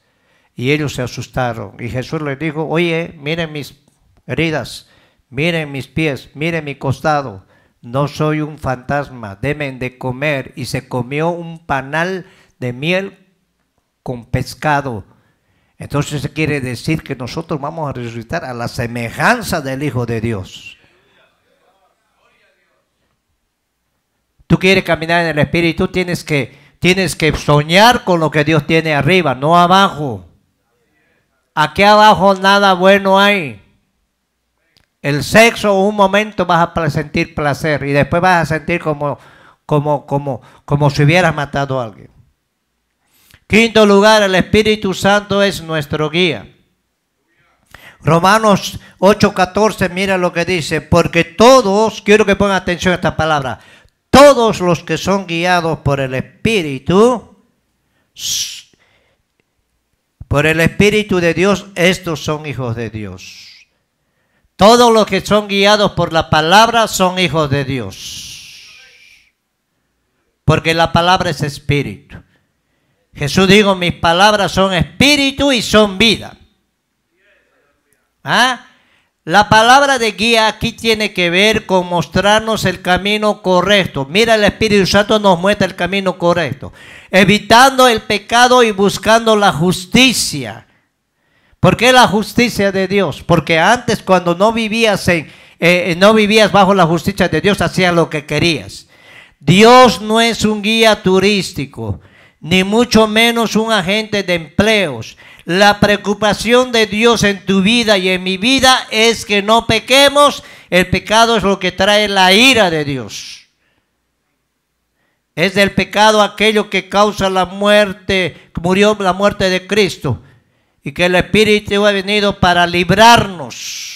y ellos se asustaron. Y Jesús les dijo, oye, miren mis heridas, miren mis pies, miren mi costado. No soy un fantasma, deben de comer. Y se comió un panal de miel con pescado. Entonces quiere decir que nosotros vamos a resucitar a la semejanza del Hijo de Dios. Tú quieres caminar en el Espíritu, tienes que, tienes que soñar con lo que Dios tiene arriba, no abajo. Aquí abajo nada bueno hay. El sexo, un momento vas a sentir placer y después vas a sentir como, como, como, como si hubieras matado a alguien. Quinto lugar, el Espíritu Santo es nuestro guía. Romanos 8:14, mira lo que dice, porque todos, quiero que pongan atención a esta palabra, todos los que son guiados por el Espíritu, por el Espíritu de Dios, estos son hijos de Dios. Todos los que son guiados por la palabra son hijos de Dios. Porque la palabra es espíritu. Jesús dijo, mis palabras son espíritu y son vida. ¿Ah? La palabra de guía aquí tiene que ver con mostrarnos el camino correcto. Mira, el Espíritu Santo nos muestra el camino correcto, evitando el pecado y buscando la justicia. ¿Por qué la justicia de Dios? Porque antes cuando no vivías, en, eh, no vivías bajo la justicia de Dios, hacías lo que querías. Dios no es un guía turístico, ni mucho menos un agente de empleos. La preocupación de Dios en tu vida y en mi vida es que no pequemos. El pecado es lo que trae la ira de Dios. Es del pecado aquello que causa la muerte, murió la muerte de Cristo. Y que el Espíritu ha venido para librarnos.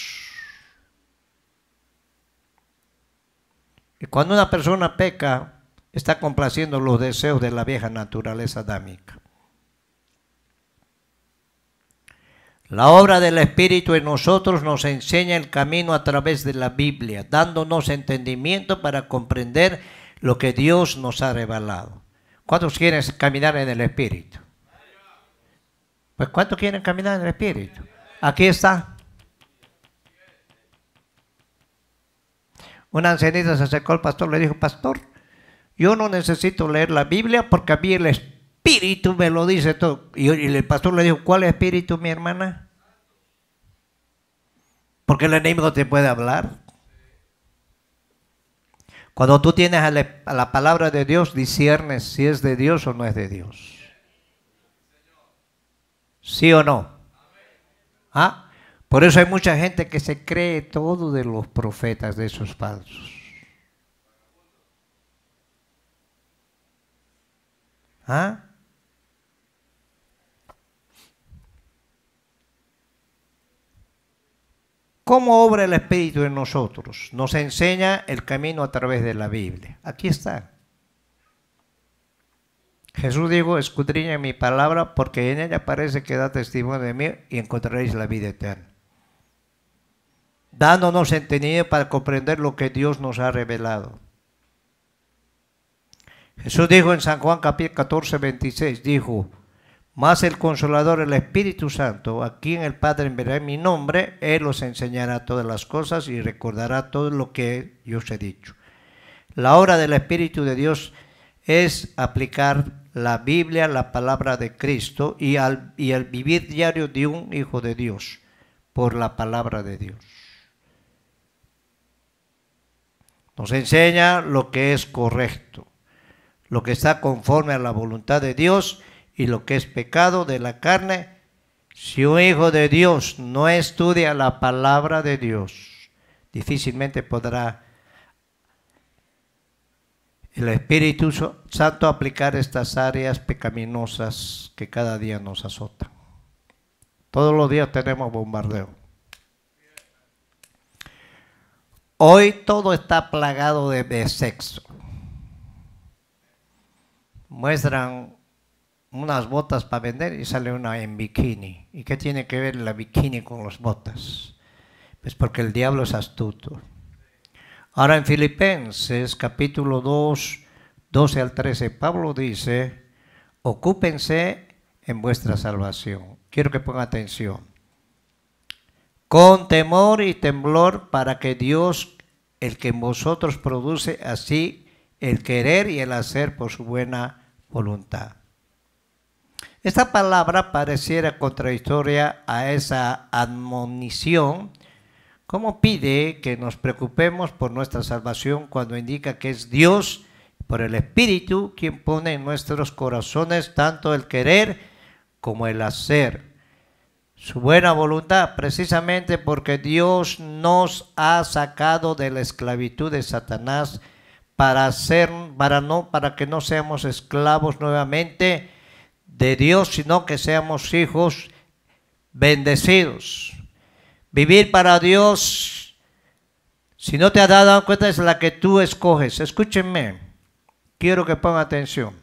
Y cuando una persona peca, está complaciendo los deseos de la vieja naturaleza dámica. La obra del Espíritu en nosotros nos enseña el camino a través de la Biblia, dándonos entendimiento para comprender lo que Dios nos ha revelado. ¿Cuántos quieren caminar en el Espíritu? Pues ¿cuántos quieren caminar en el Espíritu? Aquí está. Una ancianita se acercó al pastor, le dijo, pastor, yo no necesito leer la Biblia porque a mí el Espíritu espíritu me lo dice todo. Y el pastor le dijo, ¿cuál espíritu, mi hermana? Porque el enemigo te puede hablar. Cuando tú tienes a la, palabra de Dios, disiernes si es de Dios o no es de Dios. ¿Sí o no? ¿Ah? Por eso hay mucha gente que se cree todo de los profetas, de esos falsos. ¿Ah? ¿Cómo obra el Espíritu en nosotros? Nos enseña el camino a través de la Biblia. Aquí está. Jesús dijo, escudriña mi palabra, porque en ella parece que da testimonio de mí y encontraréis la vida eterna. Dándonos entendido para comprender lo que Dios nos ha revelado. Jesús dijo en San Juan capítulo 14, 26, dijo, más el Consolador, el Espíritu Santo, a quien el Padre enviará en mi nombre, Él os enseñará todas las cosas y recordará todo lo que yo os he dicho. La obra del Espíritu de Dios es aplicar la Biblia, la palabra de Cristo y el vivir diario de un Hijo de Dios por la palabra de Dios. Nos enseña lo que es correcto, lo que está conforme a la voluntad de Dios y lo que es pecado de la carne, si un hijo de Dios no estudia la palabra de Dios, difícilmente podrá el Espíritu Santo aplicar estas áreas pecaminosas que cada día nos azotan. Todos los días tenemos bombardeo. Hoy todo está plagado de, sexo. Muestran unas botas para vender y sale una en bikini. ¿Y qué tiene que ver la bikini con las botas? Pues porque el diablo es astuto. Ahora en Filipenses capítulo 2, 12 al 13, Pablo dice, ocúpense en vuestra salvación. Quiero que pongan atención. Con temor y temblor para que Dios, el que en vosotros produce así el querer y el hacer por su buena voluntad. Esta palabra pareciera contradictoria a esa admonición. ¿Cómo pide que nos preocupemos por nuestra salvación cuando indica que es Dios por el Espíritu quien pone en nuestros corazones tanto el querer como el hacer? Su buena voluntad, precisamente porque Dios nos ha sacado de la esclavitud de Satanás para, ser, para, no, para que no seamos esclavos nuevamente de Dios, sino que seamos hijos bendecidos. Vivir para Dios, si no te has dado cuenta, es la que tú escoges. Escúchenme, quiero que pongan atención.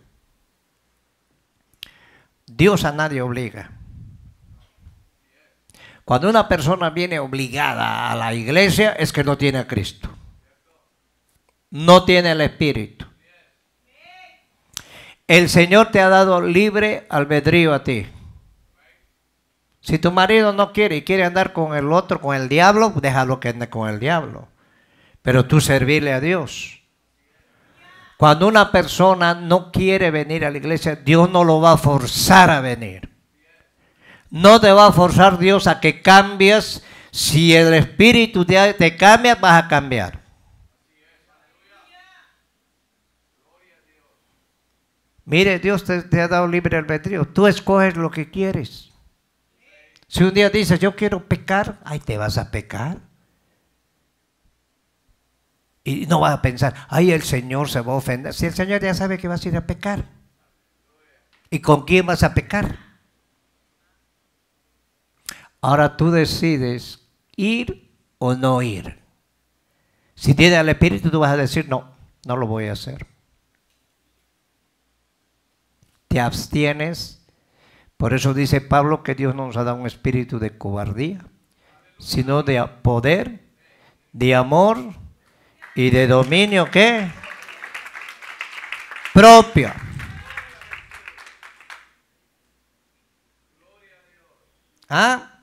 Dios a nadie obliga. Cuando una persona viene obligada a la iglesia es que no tiene a Cristo. No tiene el Espíritu. El Señor te ha dado libre albedrío a ti. Si tu marido no quiere y quiere andar con el otro, con el diablo, pues déjalo que ande con el diablo. Pero tú servirle a Dios. Cuando una persona no quiere venir a la iglesia, Dios no lo va a forzar a venir. No te va a forzar Dios a que cambies. Si el Espíritu te cambia, vas a cambiar. Mire, Dios te, ha dado libre albedrío. Tú escoges lo que quieres. Si un día dices, yo quiero pecar, ahí te vas a pecar. Y no vas a pensar, ay, el Señor se va a ofender. Si el Señor ya sabe que vas a ir a pecar. ¿Y con quién vas a pecar? Ahora tú decides ir o no ir. Si tienes al Espíritu, tú vas a decir, no, no lo voy a hacer te abstienes. Por eso dice Pablo que Dios no nos ha dado un espíritu de cobardía, sino de poder, de amor y de dominio, que Propio. ¿Ah?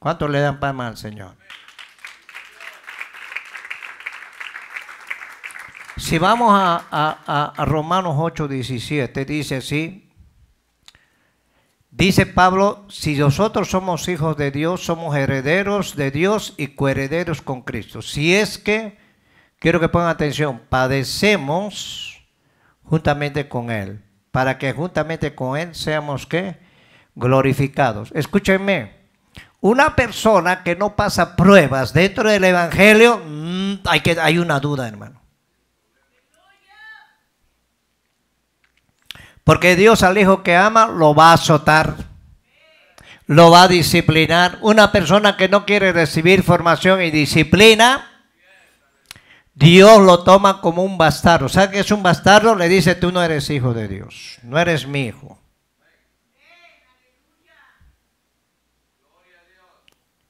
¿Cuánto le dan para al Señor? Si vamos a, Romanos 8, 17, dice así, dice Pablo, si nosotros somos hijos de Dios, somos herederos de Dios y coherederos con Cristo. Si es que, quiero que pongan atención, padecemos juntamente con Él, para que juntamente con Él seamos ¿qué? glorificados. Escúchenme, una persona que no pasa pruebas dentro del Evangelio, mm, hay, que, hay una duda, hermano. Porque Dios al hijo que ama lo va a azotar, lo va a disciplinar. Una persona que no quiere recibir formación y disciplina, Dios lo toma como un bastardo. O sea que es un bastardo? Le dice, tú no eres hijo de Dios, no eres mi hijo.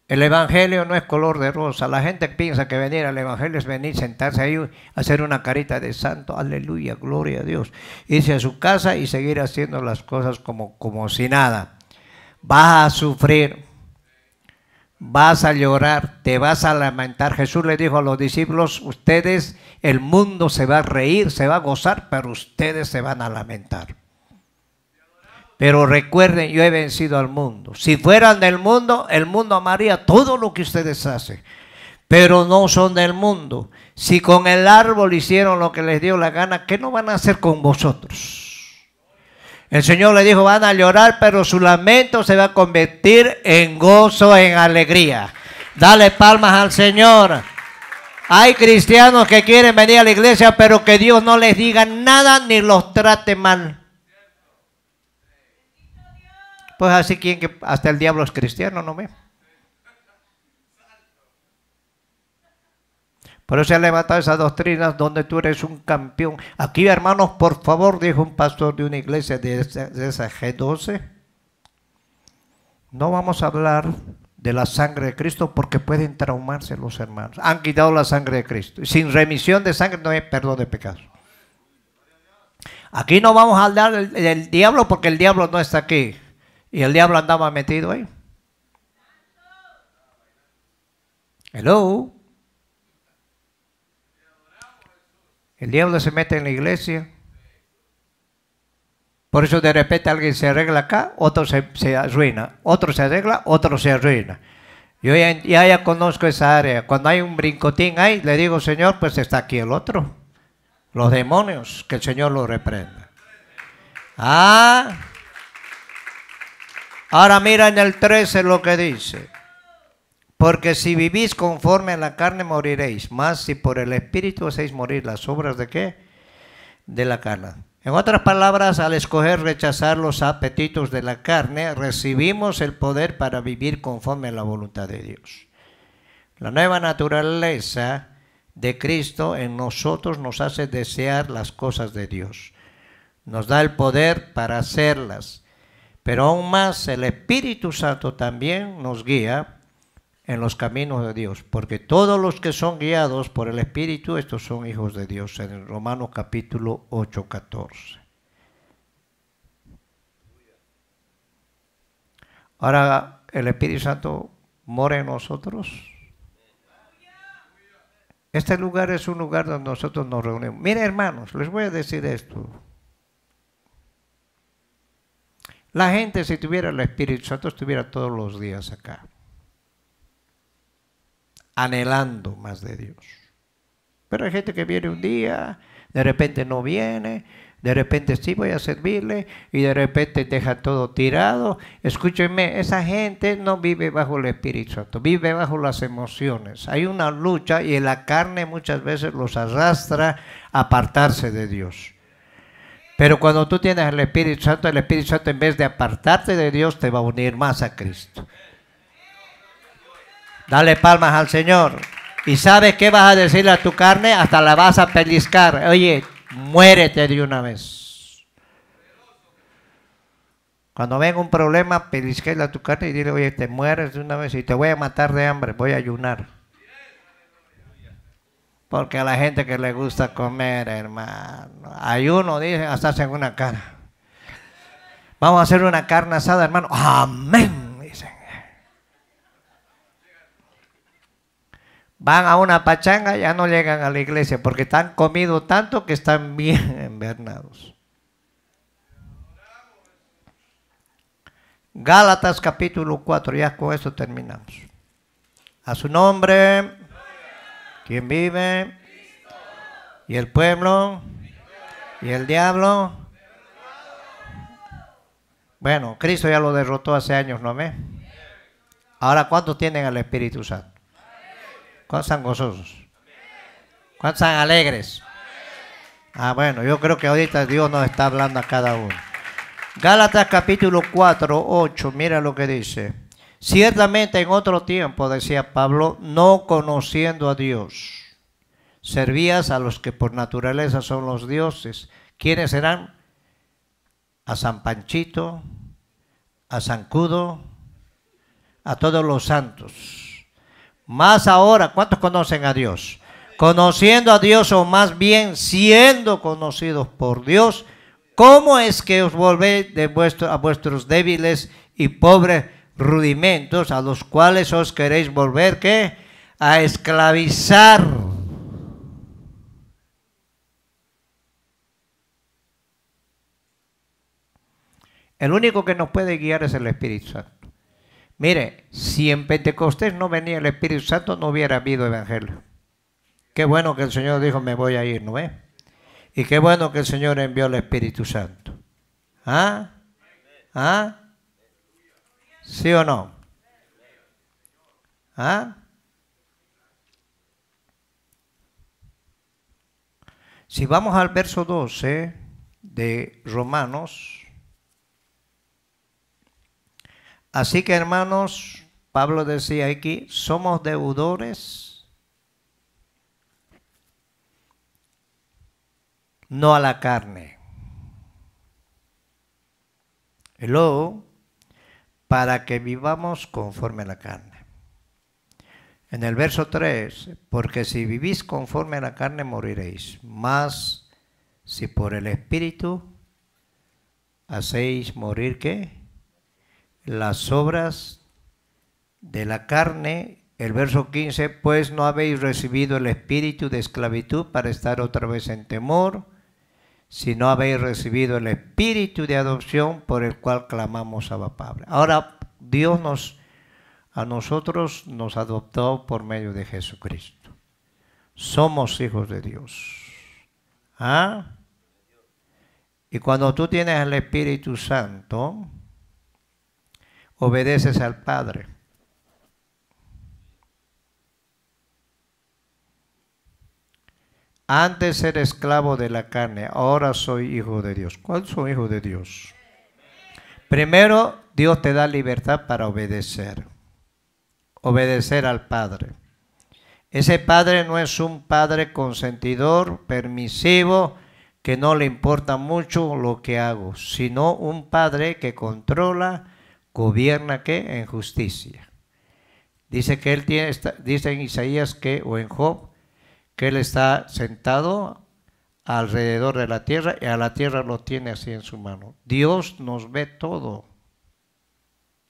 El Evangelio no es color de rosa. La gente piensa que venir al Evangelio es venir, sentarse ahí, hacer una carita de santo, aleluya, gloria a Dios. Irse a su casa y seguir haciendo las cosas como, como si nada. Vas a sufrir, vas a llorar, te vas a lamentar. Jesús le dijo a los discípulos, ustedes, el mundo se va a reír, se va a gozar, pero ustedes se van a lamentar. Pero recuerden, yo he vencido al mundo. Si fueran del mundo, el mundo amaría todo lo que ustedes hacen. Pero no son del mundo. Si con el árbol hicieron lo que les dio la gana, ¿qué no van a hacer con vosotros? El Señor le dijo, van a llorar, pero su lamento se va a convertir en gozo, en alegría. Dale palmas al Señor. Hay cristianos que quieren venir a la iglesia, pero que Dios no les diga nada ni los trate mal. Pues así quien que hasta el diablo es cristiano, ¿no me. Por eso se ha levantado esas doctrinas donde tú eres un campeón. Aquí, hermanos, por favor, dijo un pastor de una iglesia de esa, G12, no vamos a hablar de la sangre de Cristo porque pueden traumarse los hermanos. Han quitado la sangre de Cristo. Sin remisión de sangre no hay perdón de pecado Aquí no vamos a hablar del diablo porque el diablo no está aquí. Y el diablo andaba metido ahí. Hello. El diablo se mete en la iglesia. Por eso de repente alguien se arregla acá, otro se, arruina, otro se arregla, otro se arruina. Yo ya, conozco esa área. Cuando hay un brincotín ahí, le digo, Señor, pues está aquí el otro. Los demonios, que el Señor los reprenda. Ah. Ahora mira en el 13 lo que dice. Porque si vivís conforme a la carne moriréis, mas si por el Espíritu hacéis morir las obras de qué? De la carne. En otras palabras, al escoger rechazar los apetitos de la carne, recibimos el poder para vivir conforme a la voluntad de Dios. La nueva naturaleza de Cristo en nosotros nos hace desear las cosas de Dios. Nos da el poder para hacerlas pero aún más el Espíritu Santo también nos guía en los caminos de Dios, porque todos los que son guiados por el Espíritu, estos son hijos de Dios, en Romanos capítulo 8, 14. Ahora, ¿el Espíritu Santo mora en nosotros? Este lugar es un lugar donde nosotros nos reunimos. Mire, hermanos, les voy a decir esto. La gente si tuviera el Espíritu Santo estuviera todos los días acá, anhelando más de Dios. Pero hay gente que viene un día, de repente no viene, de repente sí voy a servirle y de repente deja todo tirado. Escúchenme, esa gente no vive bajo el Espíritu Santo, vive bajo las emociones. Hay una lucha y la carne muchas veces los arrastra a apartarse de Dios. Pero cuando tú tienes el Espíritu Santo, el Espíritu Santo en vez de apartarte de Dios te va a unir más a Cristo. Dale palmas al Señor. Y sabes qué vas a decirle a tu carne, hasta la vas a pellizcar. Oye, muérete de una vez. Cuando venga un problema, pelisquéle a tu carne y dile, oye, te mueres de una vez y te voy a matar de hambre, voy a ayunar. Porque a la gente que le gusta comer, hermano. Ayuno, dicen, hasta hacen una cara. Vamos a hacer una carne asada, hermano. Amén, dicen. Van a una pachanga, ya no llegan a la iglesia porque están comido tanto que están bien envernados. Gálatas capítulo 4, ya con esto terminamos. A su nombre. ¿Quién vive? ¿Y el pueblo? ¿Y el diablo? Bueno, Cristo ya lo derrotó hace años, ¿no me? Ahora, ¿cuántos tienen al Espíritu Santo? ¿Cuántos están gozosos? ¿Cuántos están alegres? Ah, bueno, yo creo que ahorita Dios nos está hablando a cada uno. Gálatas capítulo 4, 8, mira lo que dice. Ciertamente en otro tiempo, decía Pablo, no conociendo a Dios, servías a los que por naturaleza son los dioses. ¿Quiénes serán? A San Panchito, a San Cudo, a todos los santos. Más ahora, ¿cuántos conocen a Dios? Conociendo a Dios o más bien siendo conocidos por Dios, ¿cómo es que os volvéis de vuestro, a vuestros débiles y pobres? rudimentos a los cuales os queréis volver, ¿qué? A esclavizar. El único que nos puede guiar es el Espíritu Santo. Mire, si en Pentecostés no venía el Espíritu Santo, no hubiera habido evangelio. Qué bueno que el Señor dijo, me voy a ir, ¿no ve? Y qué bueno que el Señor envió el Espíritu Santo. ¿Ah? ¿Ah? ¿Sí o no? ¿Ah? Si vamos al verso 12 de Romanos, así que hermanos, Pablo decía aquí, somos deudores, no a la carne. Hello para que vivamos conforme a la carne. En el verso 3, porque si vivís conforme a la carne moriréis, más si por el Espíritu hacéis morir qué? Las obras de la carne. El verso 15, pues no habéis recibido el espíritu de esclavitud para estar otra vez en temor, si no habéis recibido el espíritu de adopción por el cual clamamos a Pablo, Ahora Dios nos a nosotros nos adoptó por medio de Jesucristo. Somos hijos de Dios. ¿Ah? Y cuando tú tienes el Espíritu Santo, obedeces al Padre. Antes era esclavo de la carne, ahora soy hijo de Dios. ¿Cuál soy hijo de Dios? Primero, Dios te da libertad para obedecer. Obedecer al Padre. Ese Padre no es un Padre consentidor, permisivo, que no le importa mucho lo que hago, sino un Padre que controla, gobierna que en justicia. Dice que él tiene, dice en Isaías que, o en Job, que Él está sentado alrededor de la tierra y a la tierra lo tiene así en su mano. Dios nos ve todo,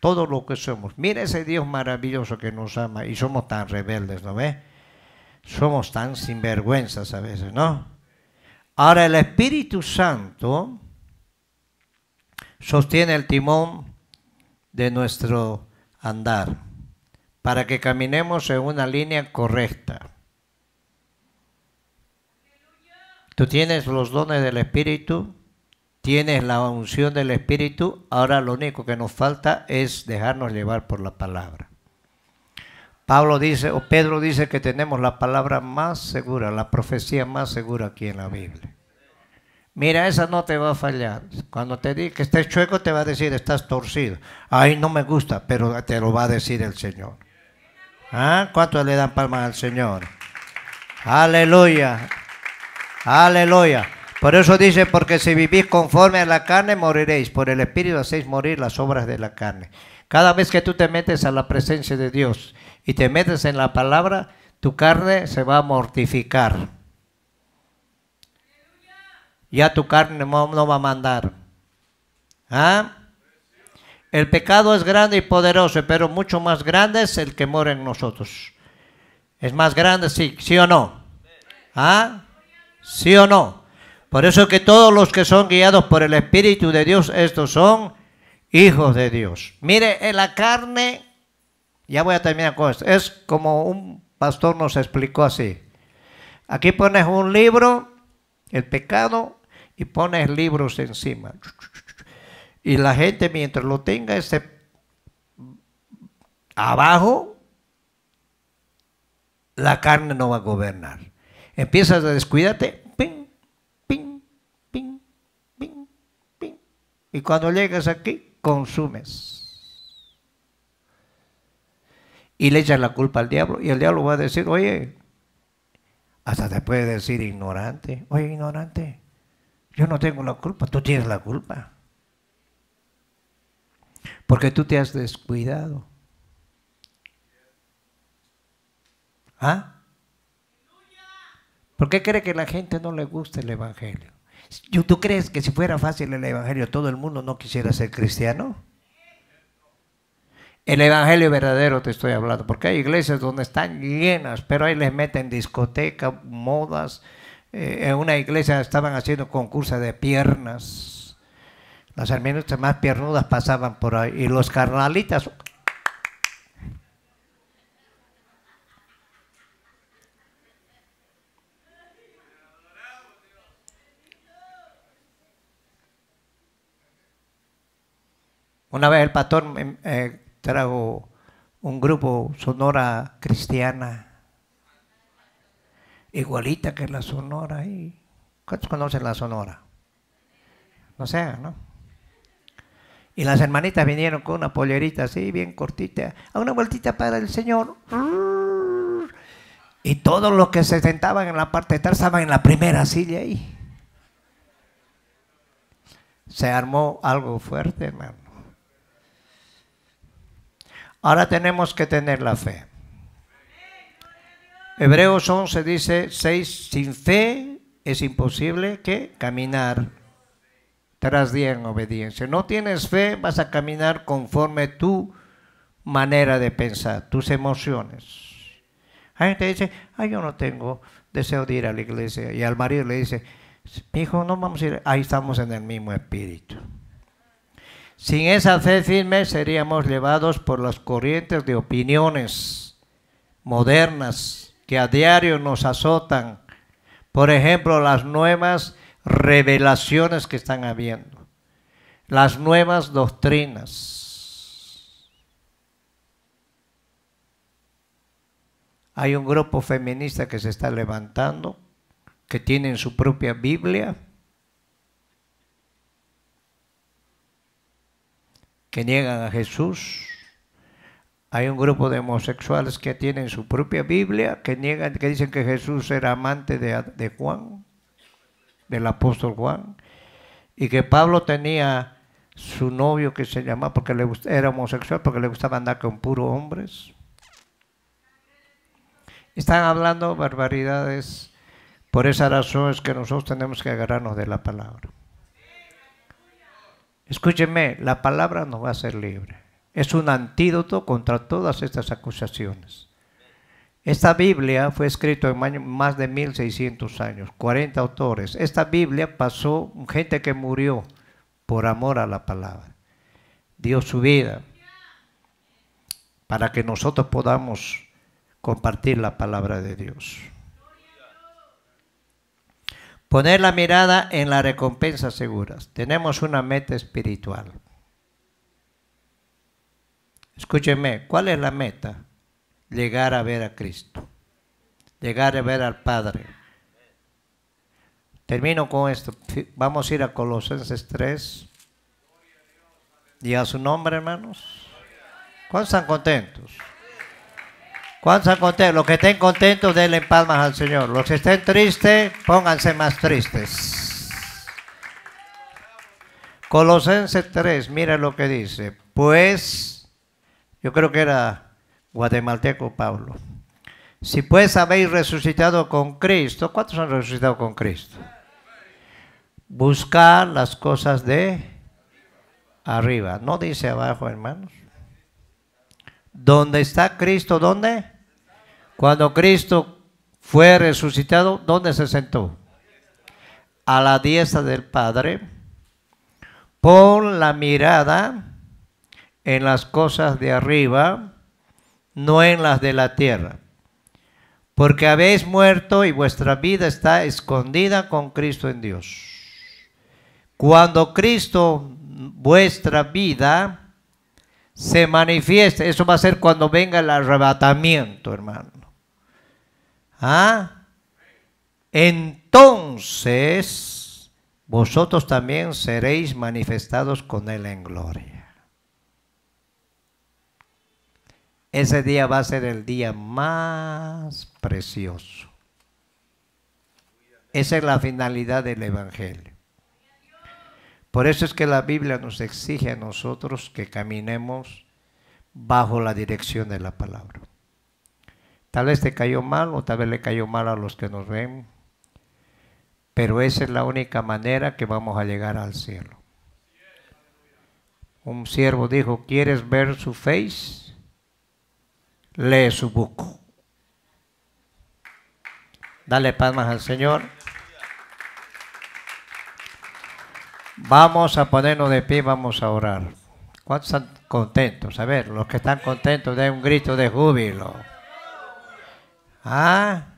todo lo que somos. Mira ese Dios maravilloso que nos ama y somos tan rebeldes, ¿no ve? Somos tan sinvergüenzas a veces, ¿no? Ahora el Espíritu Santo sostiene el timón de nuestro andar para que caminemos en una línea correcta. Tú tienes los dones del Espíritu, tienes la unción del Espíritu, ahora lo único que nos falta es dejarnos llevar por la palabra. Pablo dice, o Pedro dice que tenemos la palabra más segura, la profecía más segura aquí en la Biblia. Mira, esa no te va a fallar. Cuando te diga que estés chueco, te va a decir, estás torcido. Ay, no me gusta, pero te lo va a decir el Señor. ¿Ah? ¿Cuánto le dan palmas al Señor? Aleluya. Aleluya. Por eso dice, porque si vivís conforme a la carne, moriréis. Por el Espíritu hacéis morir las obras de la carne. Cada vez que tú te metes a la presencia de Dios y te metes en la palabra, tu carne se va a mortificar. Ya tu carne no va a mandar. ¿Ah? El pecado es grande y poderoso, pero mucho más grande es el que mora en nosotros. Es más grande, sí, sí o no. ¿Ah? ¿Sí o no? Por eso que todos los que son guiados por el Espíritu de Dios, estos son hijos de Dios. Mire, en la carne, ya voy a terminar con esto, es como un pastor nos explicó así. Aquí pones un libro, el pecado, y pones libros encima. Y la gente mientras lo tenga ese abajo, la carne no va a gobernar. Empiezas a descuidarte ping, ping, ping, ping, ping. Y cuando llegas aquí, consumes. Y le echas la culpa al diablo. Y el diablo va a decir, oye, hasta te puede decir ignorante. Oye, ignorante, yo no tengo la culpa, tú tienes la culpa. Porque tú te has descuidado. ¿Ah? ¿Por qué cree que la gente no le gusta el Evangelio? ¿Tú crees que si fuera fácil el Evangelio todo el mundo no quisiera ser cristiano? El Evangelio verdadero te estoy hablando, porque hay iglesias donde están llenas, pero ahí les meten discotecas, modas. Eh, en una iglesia estaban haciendo concursos de piernas. Las hermanas más piernudas pasaban por ahí y los carnalitas Una vez el pastor em, eh, trajo un grupo sonora cristiana, igualita que la sonora. Y, ¿Cuántos conocen la sonora? No sé, ¿no? Y las hermanitas vinieron con una pollerita así, bien cortita, a una vueltita para el Señor. Y todos los que se sentaban en la parte de atrás estaban en la primera silla ahí. Se armó algo fuerte, hermano. Ahora tenemos que tener la fe. Hebreos 11 dice 6, sin fe es imposible que caminar tras día en obediencia. No tienes fe, vas a caminar conforme tu manera de pensar, tus emociones. Hay gente dice, ay, yo no tengo deseo de ir a la iglesia. Y al marido le dice, hijo, no vamos a ir, ahí estamos en el mismo espíritu. Sin esa fe firme seríamos llevados por las corrientes de opiniones modernas que a diario nos azotan. Por ejemplo, las nuevas revelaciones que están habiendo, las nuevas doctrinas. Hay un grupo feminista que se está levantando, que tiene su propia Biblia que niegan a Jesús. Hay un grupo de homosexuales que tienen su propia Biblia, que niegan, que dicen que Jesús era amante de, Juan, del apóstol Juan, y que Pablo tenía su novio que se llamaba, porque le, era homosexual, porque le gustaba andar con puros hombres. Están hablando barbaridades. Por esa razón es que nosotros tenemos que agarrarnos de la palabra. Escúcheme, la palabra no va a ser libre. Es un antídoto contra todas estas acusaciones. Esta Biblia fue escrita en más de 1600 años, 40 autores. Esta Biblia pasó gente que murió por amor a la palabra. Dio su vida para que nosotros podamos compartir la palabra de Dios. Poner la mirada en las recompensas seguras. Tenemos una meta espiritual. Escúcheme, ¿cuál es la meta? Llegar a ver a Cristo. Llegar a ver al Padre. Termino con esto. Vamos a ir a Colosenses 3. Y a su nombre, hermanos. ¿Cuántos están contentos? ¿Cuántos están contentos? Los que estén contentos, denle palmas al Señor. Los que estén tristes, pónganse más tristes. Colosenses 3, mira lo que dice. Pues, yo creo que era guatemalteco Pablo. Si pues habéis resucitado con Cristo, ¿cuántos han resucitado con Cristo? Buscar las cosas de arriba. No dice abajo, hermanos. ¿Dónde está Cristo? ¿Dónde? Cuando Cristo fue resucitado, ¿dónde se sentó? A la diestra del Padre. Pon la mirada en las cosas de arriba, no en las de la tierra. Porque habéis muerto y vuestra vida está escondida con Cristo en Dios. Cuando Cristo, vuestra vida, se manifieste. Eso va a ser cuando venga el arrebatamiento, hermano. ¿Ah? Entonces, vosotros también seréis manifestados con Él en gloria. Ese día va a ser el día más precioso. Esa es la finalidad del Evangelio. Por eso es que la Biblia nos exige a nosotros que caminemos bajo la dirección de la palabra. Tal vez te cayó mal o tal vez le cayó mal a los que nos ven, pero esa es la única manera que vamos a llegar al cielo. Un siervo dijo, ¿quieres ver su face? Lee su buco. Dale palmas al Señor. Vamos a ponernos de pie, vamos a orar. ¿Cuántos están contentos? A ver, los que están contentos den un grito de júbilo. ¿Ah?